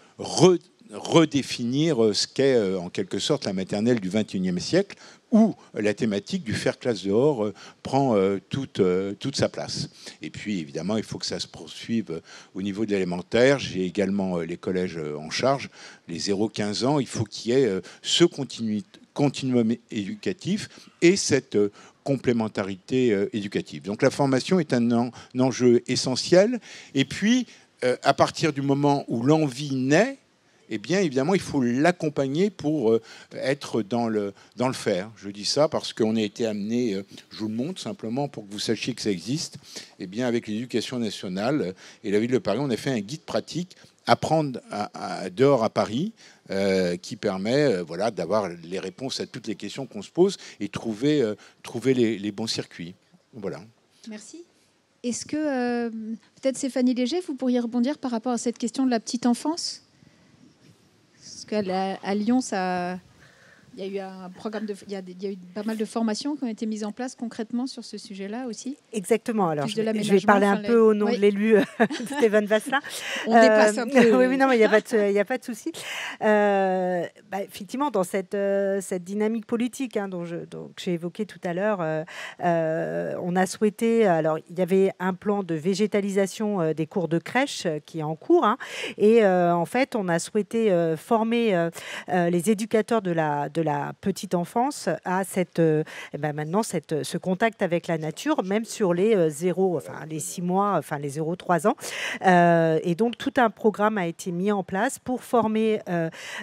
redéfinir euh, ce qu'est euh, en quelque sorte la maternelle du XXIe siècle, où la thématique du faire classe dehors euh, prend toute, toute sa place. Et puis évidemment, il faut que ça se poursuive au niveau de l'élémentaire. J'ai également les collèges en charge, les 0-15 ans. Il faut qu'il y ait ce continuum éducatif et cette complémentarité éducative. Donc la formation est un enjeu essentiel. Et puis, à partir du moment où l'envie naît, eh bien évidemment il faut l'accompagner pour euh, être dans le, dans le faire. Je dis ça parce qu'on a été amené, euh, je vous le montre simplement pour que vous sachiez que ça existe, eh bien avec l'éducation nationale euh, et la ville de Paris, on a fait un guide pratique apprendre à, dehors à Paris qui permet voilà, d'avoir les réponses à toutes les questions qu'on se pose et trouver, trouver les, les, bons circuits. Voilà. Merci. Est-ce que, peut-être Stéphanie Léger, vous pourriez rebondir par rapport à cette question de la petite enfance parce qu'à Lyon, ça, il y a eu un programme de, il y, a, eu pas mal de formations qui ont été mises en place concrètement sur ce sujet-là aussi. Exactement. Alors, je, vais parler un peu au nom de l'élu euh, Stéphane [LAUGHS] Vasselin. [LAUGHS] On dépasse un euh, peu. [LAUGHS] oui, non, mais il n'y a pas de, souci. Euh, bah, effectivement, dans cette, cette dynamique politique hein, dont je, donc j'ai évoqué tout à l'heure, on a souhaité. Alors, il y avait un plan de végétalisation des cours de crèche qui est en cours, hein, et en fait, on a souhaité former les éducateurs de la de la petite enfance à cette, euh, eh ben, maintenant cette, ce contact avec la nature, même sur les 0, euh, enfin les 6 mois, enfin les 0-3 ans. Euh, et donc tout un programme a été mis en place pour former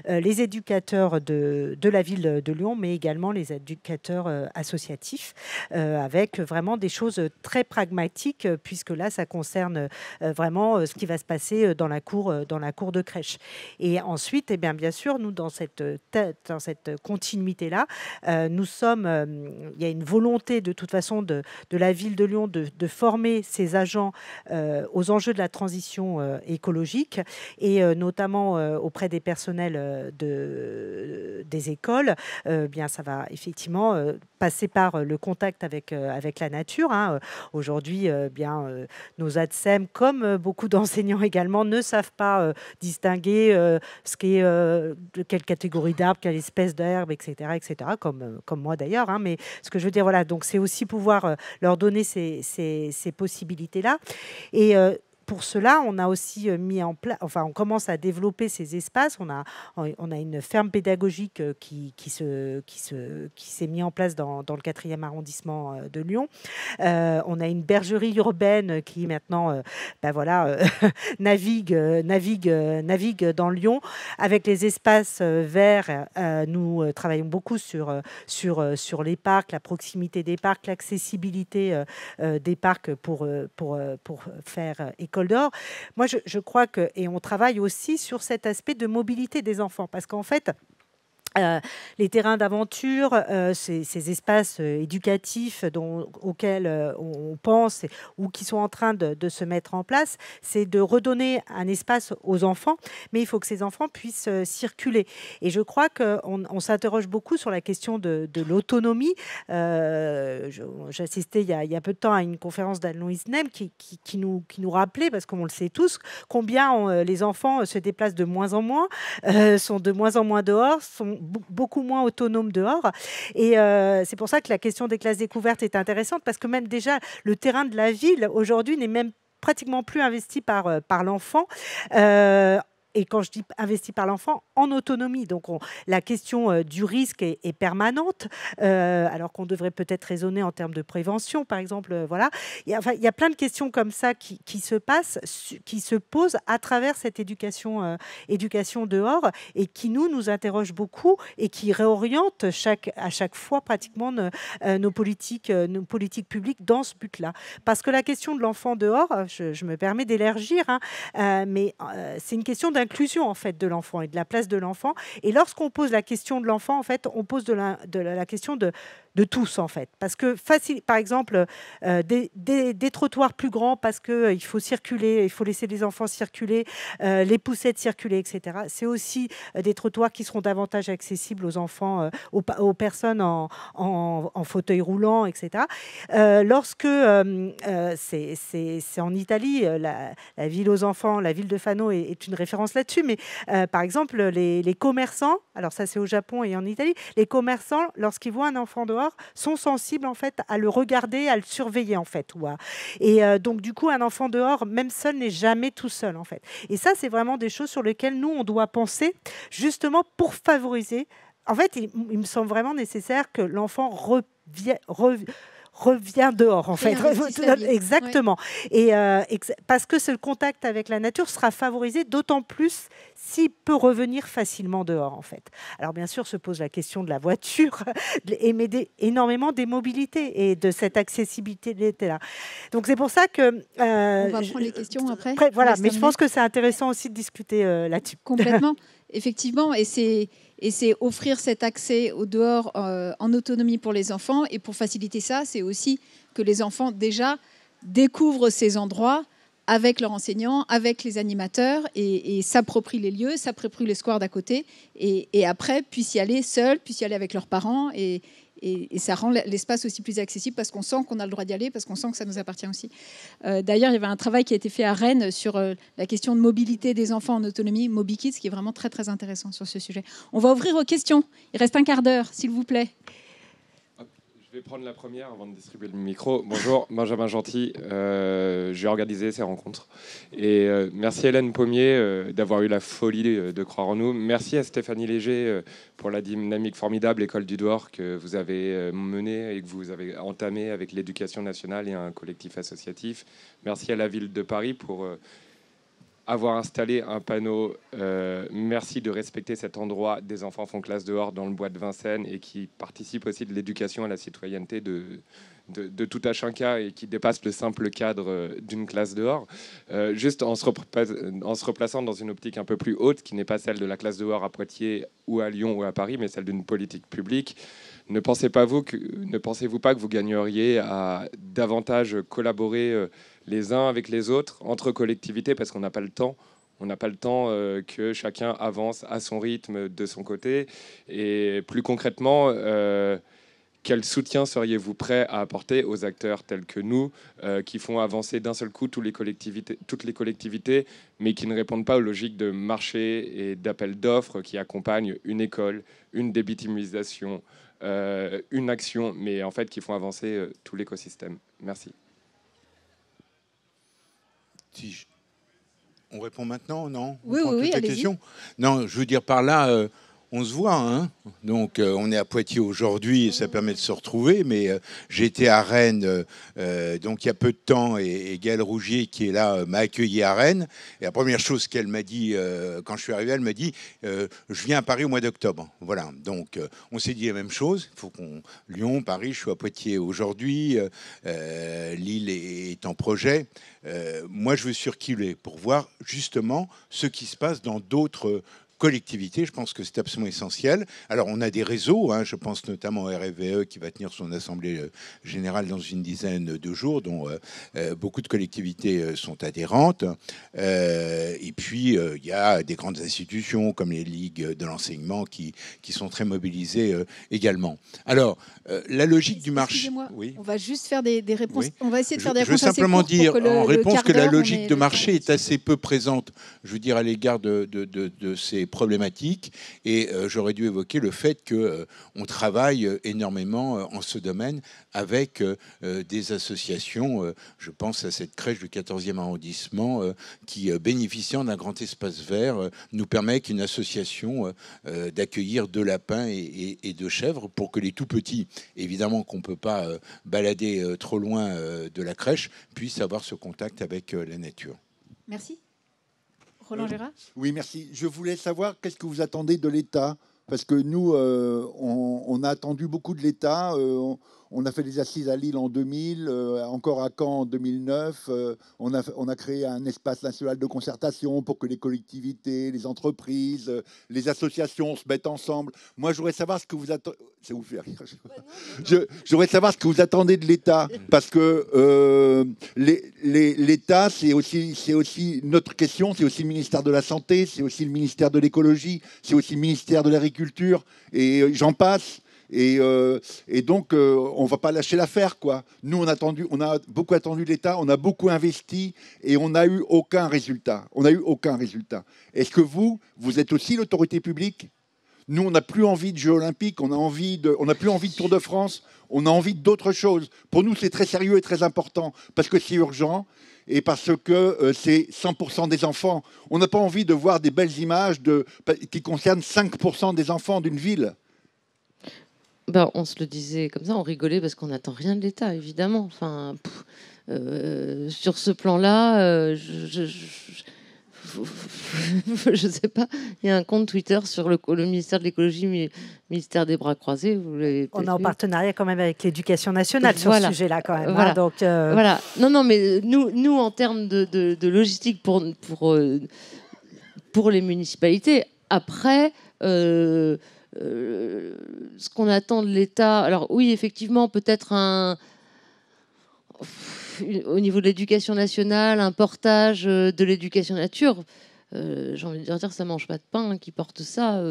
les éducateurs de, la ville de Lyon, mais également les éducateurs associatifs, avec vraiment des choses très pragmatiques, puisque là ça concerne vraiment ce qui va se passer dans la cour, dans la cour de crèche. Et ensuite, et eh bien, bien sûr, nous dans cette, dans cette continuité-là. Euh, nous sommes, euh, il y a une volonté de toute façon de, de la ville de Lyon de, former ses agents euh, aux enjeux de la transition écologique et notamment auprès des personnels de, des écoles. bien, ça va effectivement passer par le contact avec, avec la nature. Hein. Aujourd'hui, bien, nos ADSEM, comme beaucoup [LAUGHS] d'enseignants également, ne savent pas distinguer ce est quelle catégorie d'arbre, quelle espèce d'air etc., etc., comme, euh, comme moi d'ailleurs. Hein, mais ce que je veux dire, voilà, donc c'est aussi pouvoir euh, leur donner ces, ces possibilités-là. Et euh, pour cela, on a aussi euh, mis en place, enfin, on commence à développer ces espaces. On a, on a une ferme pédagogique euh, qui, qui se, qui se, qui s'est mise en place dans, le 4e arrondissement euh, de Lyon. on a une bergerie urbaine qui maintenant, ben voilà, [LAUGHS] navigue, navigue, navigue dans Lyon. Avec les espaces verts, nous travaillons beaucoup sur, sur, sur les parcs, la proximité des parcs, l'accessibilité des parcs pour, pour, pour faire école d'or Moi, je, je crois que, et on travaille aussi sur cet aspect de mobilité des enfants, parce qu'en fait, euh, les terrains d'aventure, euh, ces, espaces euh, éducatifs dont, auxquels on pense ou qui sont en train de, se mettre en place, c'est de redonner un espace aux enfants, mais il faut que ces enfants puissent circuler. Et je crois qu'on on, s'interroge beaucoup sur la question de, l'autonomie. J'assistais il, y a, peu de temps à une conférence d'Anne Louise Nem qui, qui, nous, qui nous rappelait, parce qu'on le sait tous, combien les enfants se déplacent de moins en moins, sont de moins en moins dehors, sont beaucoup moins autonomes dehors. Et euh, c'est pour ça que la question des classes découvertes est intéressante, parce que même déjà, le terrain de la ville, aujourd'hui, n'est même pratiquement plus investi par, euh, par l'enfant. Euh, et quand je dis investi par l'enfant, en autonomie. Donc la question euh, du risque est, permanente, euh, alors qu'on devrait peut-être raisonner en termes de prévention, par exemple. Euh, voilà. Il y, a, enfin, il y a plein de questions comme ça qui, se passent, qui se posent à travers cette éducation, éducation dehors, et qui nous, nous interrogent beaucoup et qui réorientent chaque, à chaque fois pratiquement nos, politiques, nos politiques publiques dans ce but-là. Parce que la question de l'enfant dehors, je, me permets d'élargir, hein, mais c'est une question de l'inclusion en fait de l'enfant et de la place de l'enfant. Et lorsqu'on pose la question de l'enfant, en fait, on pose de la, de la, question de, de tous en fait. Parce que facile, par exemple, euh, des, des, trottoirs plus grands parce qu'il euh, il faut circuler, il faut laisser les enfants circuler, euh, les poussettes circuler, etc. C'est aussi des trottoirs qui seront davantage accessibles aux enfants, aux, personnes en, en, fauteuil roulant, etc. lorsque c'est en Italie, la, la, ville aux enfants, la ville de Fano est une référence là-dessus, mais euh, par exemple, les, commerçants, alors ça c'est au Japon et en Italie, les commerçants, lorsqu'ils voient un enfant dehors, sont sensibles en fait à le regarder, à le surveiller en fait. Et euh, donc du coup, un enfant dehors, même seul, n'est jamais tout seul en fait. Et ça, c'est vraiment des choses sur lesquelles nous, on doit penser justement pour favoriser. En fait, il, me semble vraiment nécessaire que l'enfant revienne revient dehors, en fait. [LAUGHS] Exactement. Et euh, parce que ce contact avec la nature sera favorisé d'autant plus s'il peut revenir facilement dehors, en fait. Alors bien sûr, se pose la question de la voiture, [LAUGHS] et m'aider énormément des mobilités et de cette accessibilité-là. Donc c'est pour ça que... Euh, On va prendre les questions euh, après. voilà, mais je pense que c'est intéressant aussi de discuter là-dessus. Complètement, [LAUGHS] effectivement. Et c'est et c'est offrir cet accès au dehors euh, en autonomie pour les enfants. Et pour faciliter ça, c'est aussi que les enfants déjà découvrent ces endroits avec leurs enseignants, avec les animateurs, et, s'approprient les lieux, s'approprient les squares d'à côté, et, après puissent y aller seuls, puissent y aller avec leurs parents, et, et, ça rend l'espace aussi plus accessible parce qu'on sent qu'on a le droit d'y aller, parce qu'on sent que ça nous appartient aussi. Euh, d'ailleurs, il y avait un travail qui a été fait à Rennes sur euh, la question de mobilité des enfants en autonomie, MobiKids, qui est vraiment très très intéressant sur ce sujet. On va ouvrir aux questions. Il reste un quart d'heure, s'il vous plaît. Je vais prendre la première avant de distribuer le micro. Bonjour, [LAUGHS] Benjamin Gentil. Euh, j'ai organisé ces rencontres. Et euh, merci Hélène Pommier euh, d'avoir eu la folie de croire en nous. Merci à Stéphanie Léger pour la dynamique formidable École du Dehors que vous avez menée et que vous avez entamée avec l'éducation nationale et un collectif associatif. Merci à la ville de Paris pour avoir installé un panneau euh, Merci de respecter cet endroit des enfants font classe dehors dans le bois de Vincennes et qui participe aussi de l'éducation à la citoyenneté de, de, tout à chacun et qui dépasse le simple cadre euh, d'une classe dehors, euh, juste en se, en se, replaçant dans une optique un peu plus haute, qui n'est pas celle de la classe dehors à Poitiers ou à Lyon ou à Paris, mais celle d'une politique publique. Ne pensez pas vous que, ne pensez-vous pas que vous gagneriez à davantage collaborer les uns avec les autres, entre collectivités, parce qu'on n'a pas le temps. On n'a pas le temps euh, que chacun avance à son rythme, de son côté. Et plus concrètement, euh, quel soutien seriez-vous prêt à apporter aux acteurs tels que nous, euh, qui font avancer d'un seul coup toutes les, collectivités, toutes les collectivités, mais qui ne répondent pas aux logiques de marché et d'appel d'offres qui accompagnent une école, une débitimisation, une action, mais en fait qui font avancer tout l'écosystème Merci. On répond maintenant, non Oui, oui, Non, je veux dire par là, euh, on se voit, hein donc euh, on est à Poitiers aujourd'hui, ça permet de se retrouver, mais euh, j'étais à Rennes, euh, donc il y a peu de temps, et, Gaëlle Rougier, qui est là, m'a accueilli à Rennes, et la première chose qu'elle m'a dit quand je suis arrivé, elle m'a dit, je viens à Paris au mois d'octobre. Voilà, donc on s'est dit la même chose, il faut qu'on... Lyon, Paris, je suis à Poitiers aujourd'hui, Lille est, est, en projet. moi, je veux circuler pour voir justement ce qui se passe dans d'autres collectivité. Je pense que c'est absolument essentiel. Alors, on a des réseaux. Hein, je pense notamment au e qui va tenir son assemblée euh, générale dans une dizaine de jours, dont euh, euh, beaucoup de collectivités sont adhérentes. et puis, il y a des grandes institutions comme les ligues de l'enseignement qui, qui sont très mobilisées également. Alors, la logique du marché. Oui. On va juste faire des, réponses. On va essayer de faire des réponses. Je veux simplement dire en réponse que la logique de marché est assez peu présente, je veux dire, à l'égard de, de, de ces problématique. Et euh, j'aurais dû évoquer le fait que euh, on travaille euh, énormément en ce domaine avec des associations. je pense à cette crèche du 14e arrondissement qui, bénéficiant d'un grand espace vert, nous permet, qu'une association, d'accueillir de lapins et, de chèvres pour que les tout petits, évidemment qu'on ne peut pas balader trop loin de la crèche, puissent avoir ce contact avec la nature. Merci. Euh, oui, merci. Je voulais savoir qu'est-ce que vous attendez de l'État Parce que nous, euh, on, a attendu beaucoup de l'État. Euh, on a fait des assises à Lille en 2000, euh, encore à Caen en 2009. Euh, on, a, créé un espace national de concertation pour que les collectivités, les entreprises, euh, les associations se mettent ensemble. Moi, j'aurais savoir ce que vous attendez. savoir ce que vous attendez de l'État, parce que les, l'État, c'est aussi notre question. C'est aussi le ministère de la santé, c'est aussi le ministère de l'écologie, c'est aussi le ministère de l'agriculture, et j'en passe. Euh, et, donc, euh, on ne va pas lâcher l'affaire, quoi. Nous, on a, beaucoup attendu l'État, on a beaucoup investi et on n'a eu aucun résultat. On n'a eu aucun résultat. Est-ce que vous, vous êtes aussi l'autorité publique nous, on n'a plus envie de Jeux Olympiques, on n'a plus envie de Tour de France, on a envie d'autres choses. Pour nous, c'est très sérieux et très important parce que c'est urgent et parce que euh, c'est 100% des enfants. On n'a pas envie de voir des belles images qui concernent 5% des enfants d'une ville. Bah, on se le disait comme ça, on rigolait parce qu'on n'attend rien de l'État, évidemment. Enfin, euh, sur ce plan-là, euh, je, ne [LAUGHS] sais pas. Il y a un compte Twitter sur le, ministère de l'écologie, le ministère des bras croisés. on est en partenariat quand même avec l'éducation nationale sur ce sujet-là, quand même. Hein, euh, voilà. Non, non, mais nous, nous, en termes de, logistique pour pour pour les municipalités, après. Euh, ce qu'on attend de l'État. Alors oui, effectivement, peut-être un au niveau de l'éducation nationale, un portage euh, de l'éducation nature. Euh, j'ai envie de dire, ça mange pas de pain hein, qui porte ça.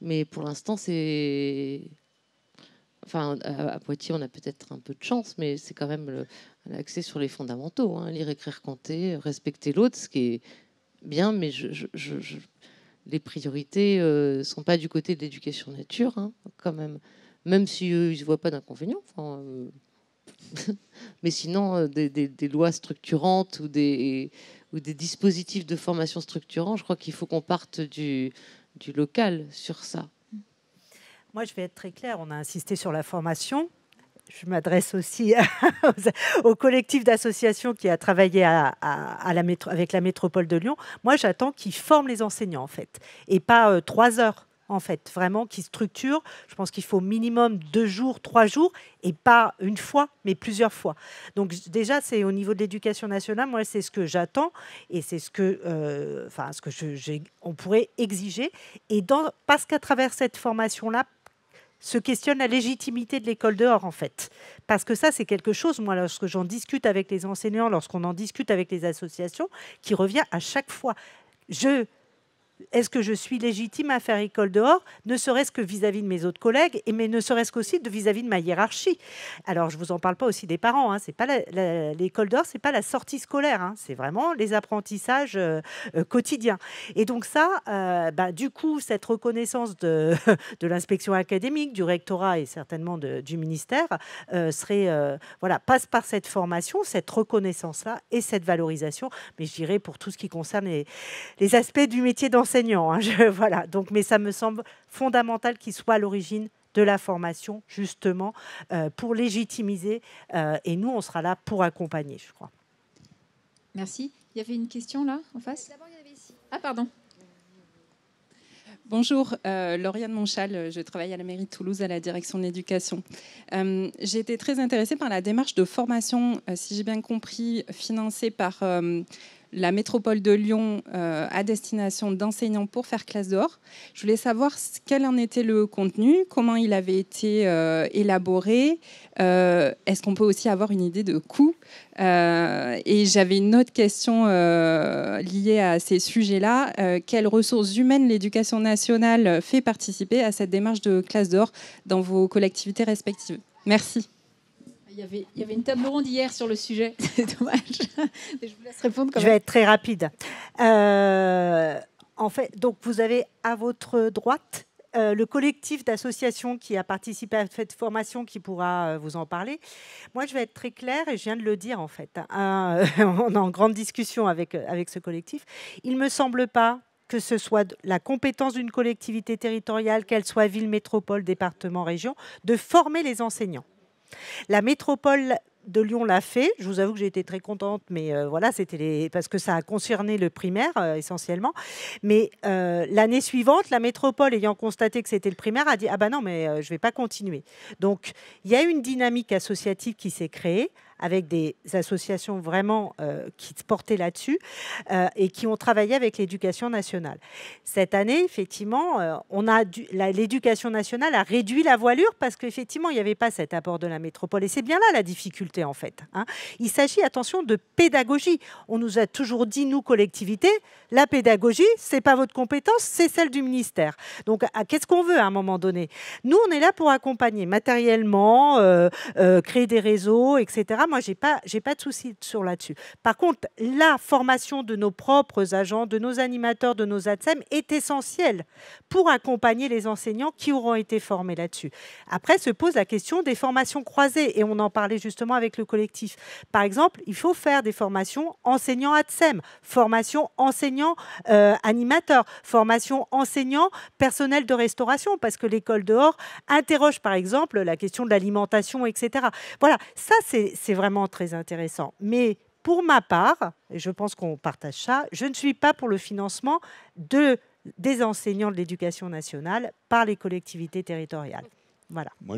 mais pour l'instant, c'est. Enfin, à, Poitiers, on a peut-être un peu de chance, mais c'est quand même l'accès sur les fondamentaux. Hein, lire, écrire, compter, respecter l'autre, ce qui est bien, mais je les priorités ne euh, sont pas du côté de l'éducation nature, hein, quand même. Même si ne euh, se voient pas d'inconvénient, euh, [LAUGHS] mais sinon, des, lois structurantes ou des, dispositifs de formation structurants, je crois qu'il faut qu'on parte du, du local sur ça. Moi, je vais être très claire. On a insisté sur la formation je m'adresse aussi [LAUGHS] au collectif d'associations qui a travaillé à, la avec la métropole de Lyon. Moi, j'attends qu'ils forment les enseignants, en fait, et pas euh, trois heures, en fait, vraiment, qu'ils structurent. Je pense qu'il faut minimum deux jours, trois jours, et pas une fois, mais plusieurs fois. Donc, déjà, c'est au niveau de l'éducation nationale, moi, c'est ce que j'attends, et c'est ce que, euh, enfin, ce que on pourrait exiger. Et dans, parce qu'à travers cette formation-là, se questionne la légitimité de l'école dehors, en fait. Parce que ça, c'est quelque chose, moi, lorsque j'en discute avec les enseignants, lorsqu'on en discute avec les associations, qui revient à chaque fois. Je est-ce que je suis légitime à faire école dehors, ne serait-ce que vis-à-vis de mes autres collègues, mais ne serait-ce qu'aussi de vis-à-vis de ma hiérarchie. Alors, je ne vous en parle pas aussi des parents. Hein. c'est pas l'école dehors, n'est pas la sortie scolaire. Hein. c'est vraiment les apprentissages euh, euh, quotidiens. Et donc ça, euh, bah, du coup, cette reconnaissance [LAUGHS] de, l'inspection académique, du rectorat et certainement du ministère serait, voilà, passe par cette formation, cette reconnaissance-là et cette valorisation. Mais je dirais pour tout ce qui concerne les, aspects du métier d'enseignant enseignants. Hein, [LAUGHS] voilà. Donc, mais ça me semble fondamental qu'il soit à l'origine de la formation, justement, euh, pour légitimiser. Euh, et nous, on sera là pour accompagner, je crois. Merci. Il y avait une question là, en face D'abord, il y avait ici. Ah, pardon. Bonjour, euh, Lauriane Monchal, je travaille à la mairie de Toulouse à la direction de l'éducation. j'ai été très intéressée par la démarche de formation, si j'ai bien compris, financée par la métropole de Lyon euh, à destination d'enseignants pour faire classe dehors. Je voulais savoir quel en était le contenu, comment il avait été euh, élaboré. Euh, est-ce qu'on peut aussi avoir une idée de coût Et j'avais une autre question liée à ces sujets-là. quelles ressources humaines l'éducation nationale fait participer à cette démarche de classe dehors dans vos collectivités respectives Merci il y avait une table ronde hier sur le sujet. [LAUGHS] C'est dommage. je vous laisse répondre. Quand je vais être très rapide. Euh, en fait, donc vous avez à votre droite euh, le collectif d'associations qui a participé à cette formation qui pourra euh, vous en parler. Moi, je vais être très claire et je viens de le dire en fait. Hein. [LAUGHS] on est en grande discussion avec, avec ce collectif. Il ne me semble pas que ce soit la compétence d'une collectivité territoriale, qu'elle soit ville, métropole, département, région, de former les enseignants. La métropole de Lyon l'a fait. Je vous avoue que j'ai été très contente, mais euh, voilà, c'était parce que ça a concerné le primaire euh, essentiellement. Mais euh, l'année suivante, la métropole, ayant constaté que c'était le primaire, a dit ah ben non, mais je ne vais pas continuer. Donc il y a une dynamique associative qui s'est créée avec des associations vraiment euh, qui se portaient là-dessus euh, et qui ont travaillé avec l'éducation nationale. Cette année, effectivement, euh, on a l'éducation nationale a réduit la voilure parce qu'effectivement, il n'y avait pas cet apport de la métropole. Et c'est bien là la difficulté, en fait. Hein. Il s'agit, attention, de pédagogie. On nous a toujours dit, nous, collectivités, la pédagogie, c'est pas votre compétence, c'est celle du ministère. Donc, ah, qu'est-ce qu'on veut à un moment donné Nous, on est là pour accompagner matériellement, créer des réseaux, etc moi, j'ai pas, j'ai pas de souci sur là-dessus. Par contre, la formation de nos propres agents, de nos animateurs, de nos ATSEM est essentielle pour accompagner les enseignants qui auront été formés là-dessus. Après, se pose la question des formations croisées et on en parlait justement avec le collectif. Par exemple, il faut faire des formations enseignants ATSEM, formation enseignants euh, animateurs, formation enseignants personnel de restauration parce que l'école dehors interroge par exemple la question de l'alimentation, etc. Voilà, ça c'est vraiment très intéressant. Mais pour ma part, et je pense qu'on partage ça, je ne suis pas pour le financement de, des enseignants de l'éducation nationale par les collectivités territoriales. Moi,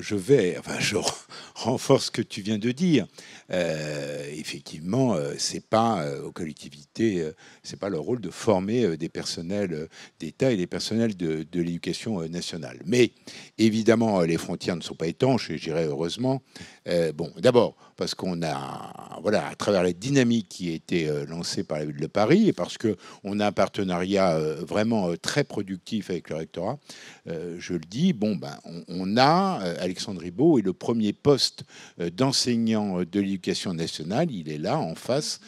je, vais, enfin, je [LAUGHS] renforce ce que tu viens de dire. Euh, effectivement, euh, c'est pas euh, aux collectivités, c'est pas leur rôle de former des personnels d'État et des personnels de, l'éducation nationale. Mais évidemment, les frontières ne sont pas étanches, et je dirais heureusement. bon, d'abord, parce qu'on a, voilà, à travers la dynamique qui a été lancée par la ville de Paris, et parce qu'on a un partenariat vraiment très productif avec le rectorat, je le dit bon ben on, a euh, Alexandre Ribault est le premier poste euh, d'enseignant euh, de l'éducation nationale, il est là en face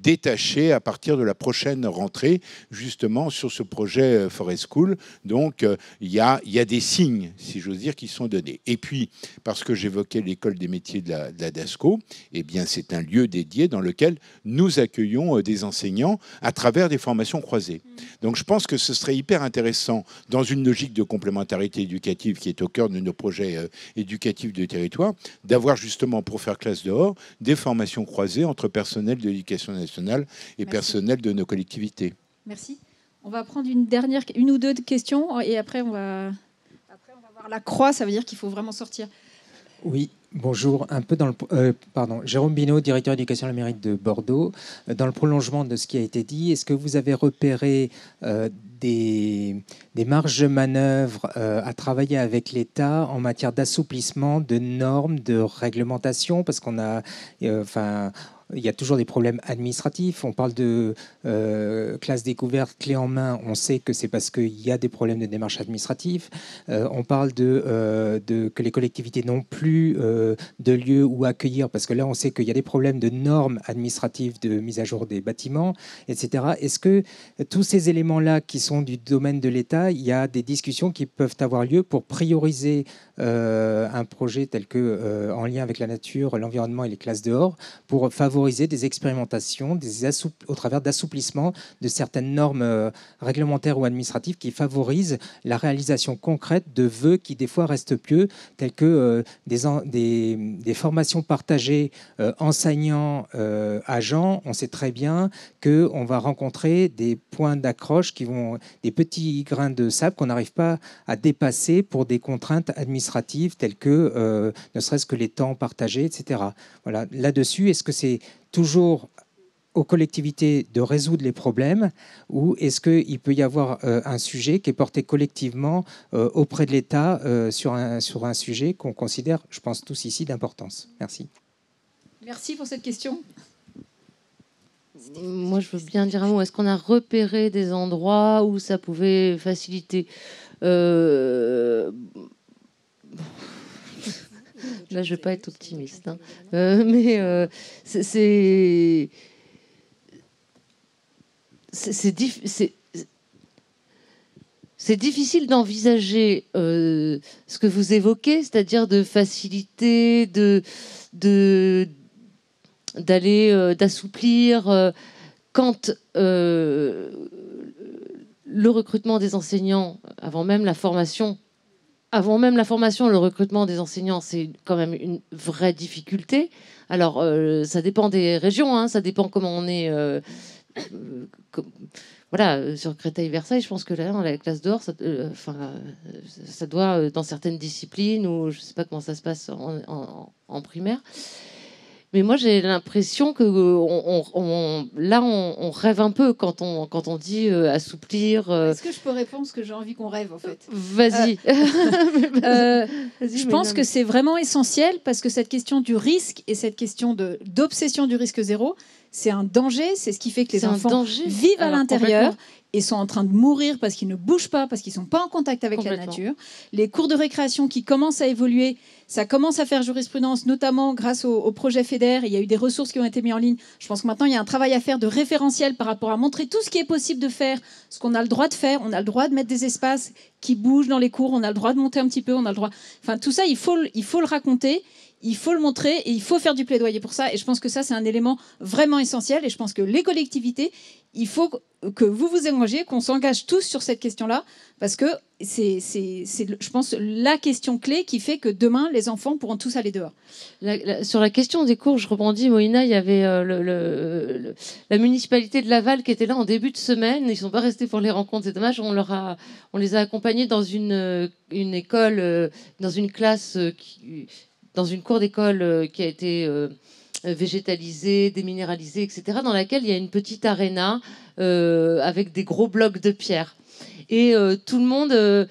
détaché à partir de la prochaine rentrée justement sur ce projet Forest School. Donc il y a des signes si j'ose dire qui sont donnés. Et puis parce que j'évoquais l'école des métiers de la, Dasco, et eh bien c'est un lieu dédié dans lequel nous accueillons des enseignants à travers des formations croisées. Mm. Donc je pense que ce serait hyper intéressant dans une logique de complémentarité éducative qui est au cœur de nos projets euh, éducatifs de territoire, d'avoir justement pour faire classe dehors des formations croisées entre personnel de l'éducation nationale et personnel de nos collectivités. Merci. On va prendre une dernière, une ou deux questions et après on va, après on va voir la croix. Ça veut dire qu'il faut vraiment sortir. Oui, Bonjour, un peu dans le euh, pardon, Jérôme Binot, directeur éducation à la mairie de Bordeaux. Euh, dans le prolongement de ce qui a été dit, est-ce que vous avez repéré euh, des, marges de manœuvre à travailler avec l'État en matière d'assouplissement de normes, de réglementation Parce qu'on a, enfin il y a toujours des problèmes administratifs. On parle de euh, classe découverte, clé en main. On sait que c'est parce qu'il y a des problèmes de démarche administrative. Euh, on parle euh, de, que les collectivités n'ont plus euh, de lieu où accueillir, parce que là, on sait qu'il y a des problèmes de normes administratives de mise à jour des bâtiments, etc. Est-ce que tous ces éléments-là qui sont du domaine de l'État, il y a des discussions qui peuvent avoir lieu pour prioriser euh, un projet tel que, euh, en lien avec la nature, l'environnement et les classes dehors, pour favoriser des expérimentations des au travers d'assouplissement de certaines normes euh, réglementaires ou administratives qui favorisent la réalisation concrète de vœux qui, des fois, restent pieux, tels que des, des, des, formations partagées enseignants-agents. On sait très bien qu'on va rencontrer des points d'accroche qui vont des petits grains de sable qu'on n'arrive pas à dépasser pour des contraintes administratives tels que euh, ne serait-ce que les temps partagés, etc. Voilà. Là-dessus, est-ce que c'est toujours aux collectivités de résoudre les problèmes ou est-ce qu'il peut y avoir euh, un sujet qui est porté collectivement euh, auprès de l'État sur, un, sur un sujet qu'on considère, je pense tous ici, d'importance Merci. Merci pour cette question. Moi, je veux bien dire un mot. Est-ce qu'on a repéré des endroits où ça pouvait faciliter Là, je ne vais pas être optimiste. Hein. Euh, mais euh, c'est. difficile d'envisager euh, ce que vous évoquez, c'est-à-dire de faciliter, d'aller d'assouplir quand le recrutement des enseignants, avant même la formation, avant même la formation, le recrutement des enseignants, c'est quand même une vraie difficulté. Alors, euh, ça dépend des régions, hein. ça dépend comment on est. Euh, euh, voilà, sur Créteil-Versailles, je pense que là, la classe d'or, ça, enfin, ça doit, dans certaines disciplines, ou je ne sais pas comment ça se passe en primaire, mais moi, j'ai l'impression que euh, là, on, rêve un peu quand on, dit euh, assouplir. Euh. Est-ce que je peux répondre ce que j'ai envie qu'on rêve, en fait [LAUGHS] [LAUGHS] Vas-y. je pense que c'est vraiment essentiel parce que cette question du risque et cette question d'obsession du risque zéro, c'est un danger, c'est ce qui fait que les enfants vivent à l'intérieur et sont en train de mourir parce qu'ils ne bougent pas, parce qu'ils ne sont pas en contact avec la nature. Les cours de récréation qui commencent à évoluer, ça commence à faire jurisprudence, notamment grâce au, projet FEDER. Il y a eu des ressources qui ont été mises en ligne. Je pense que maintenant, il y a un travail à faire de référentiel par rapport à montrer tout ce qui est possible de faire, ce qu'on a le droit de faire. On a le droit de mettre des espaces qui bougent dans les cours, on a le droit de monter un petit peu, on a le droit... Enfin, tout ça, il faut, il faut le raconter, il faut le montrer et il faut faire du plaidoyer pour ça. Et je pense que ça, c'est un élément vraiment essentiel. Et je pense que les collectivités, il faut que vous vous engagiez, qu'on s'engage tous sur cette question-là, parce que c'est, je pense, la question clé qui fait que demain, les enfants pourront tous aller dehors. sur la question des cours, je rebondis, Moïna, il y avait euh, le, la municipalité de Laval qui était là en début de semaine. Ils ne sont pas restés pour les rencontres, c'est dommage. On, leur a, on les a accompagnés dans une, euh, une école, euh, dans une classe qui dans une cour d'école euh, qui a été euh, végétalisée, déminéralisée, etc., dans laquelle il y a une petite aréna euh, avec des gros blocs de pierre. Et tout le monde...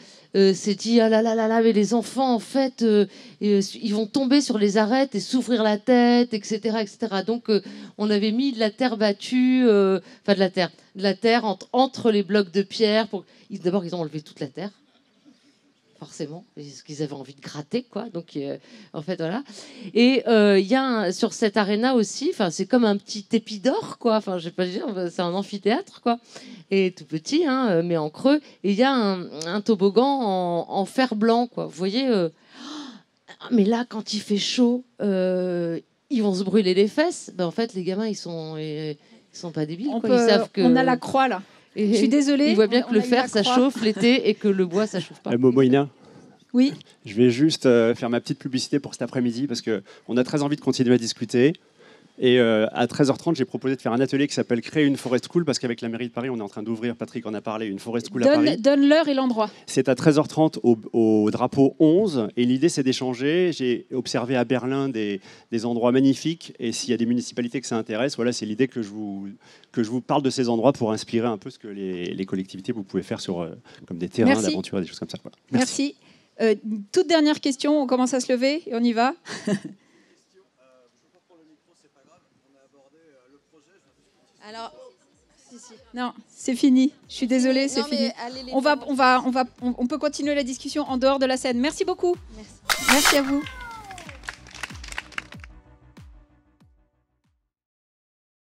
s'est dit ah là là là là mais les enfants en fait ils vont tomber sur les arêtes et s'ouvrir la tête etc etc donc on avait mis de la terre battue enfin de la terre de la terre entre, entre les blocs de pierre pour d'abord ils ont enlevé toute la terre forcément, ce qu'ils avaient envie de gratter, quoi. Donc, euh, en fait, voilà. Et euh, il y a sur cette arène aussi, enfin, c'est comme un petit épidore, quoi. Enfin, pas dire, bah, c'est un amphithéâtre, quoi. Et tout petit, hein, euh, mais en creux. Et il y a un, toboggan en, fer blanc, quoi. Vous voyez. Ah, mais là, quand il fait chaud, ils vont se brûler les fesses. Ben, en fait, les gamins, ils sont, ils sont pas débiles. On a la croix là je suis désolée. Il voit bien que le fer, ça chauffe l'été et que le bois, ça chauffe pas. Euh, oui. Je vais juste euh, faire ma petite publicité pour cet après-midi parce qu'on a très envie de continuer à discuter. Et euh, à 13h30, j'ai proposé de faire un atelier qui s'appelle Créer une forest School, parce qu'avec la mairie de Paris, on est en train d'ouvrir, Patrick en a parlé, une forêt cool donne, à Paris. Donne l'heure et l'endroit. C'est à 13h30 au, drapeau 11, et l'idée c'est d'échanger. J'ai observé à Berlin des, endroits magnifiques, et s'il y a des municipalités que ça intéresse, voilà, c'est l'idée que je, vous, que je vous parle de ces endroits pour inspirer un peu ce que les, collectivités vous pouvez faire sur, euh, comme des terrains d'aventure, des choses comme ça. Merci. Merci. Euh, toute dernière question, on commence à se lever et on y va. [LAUGHS] Non, c'est fini. Je suis désolée, c'est fini. on va, on va, on va, on, peut continuer la discussion en dehors de la scène. Merci beaucoup. Merci à vous.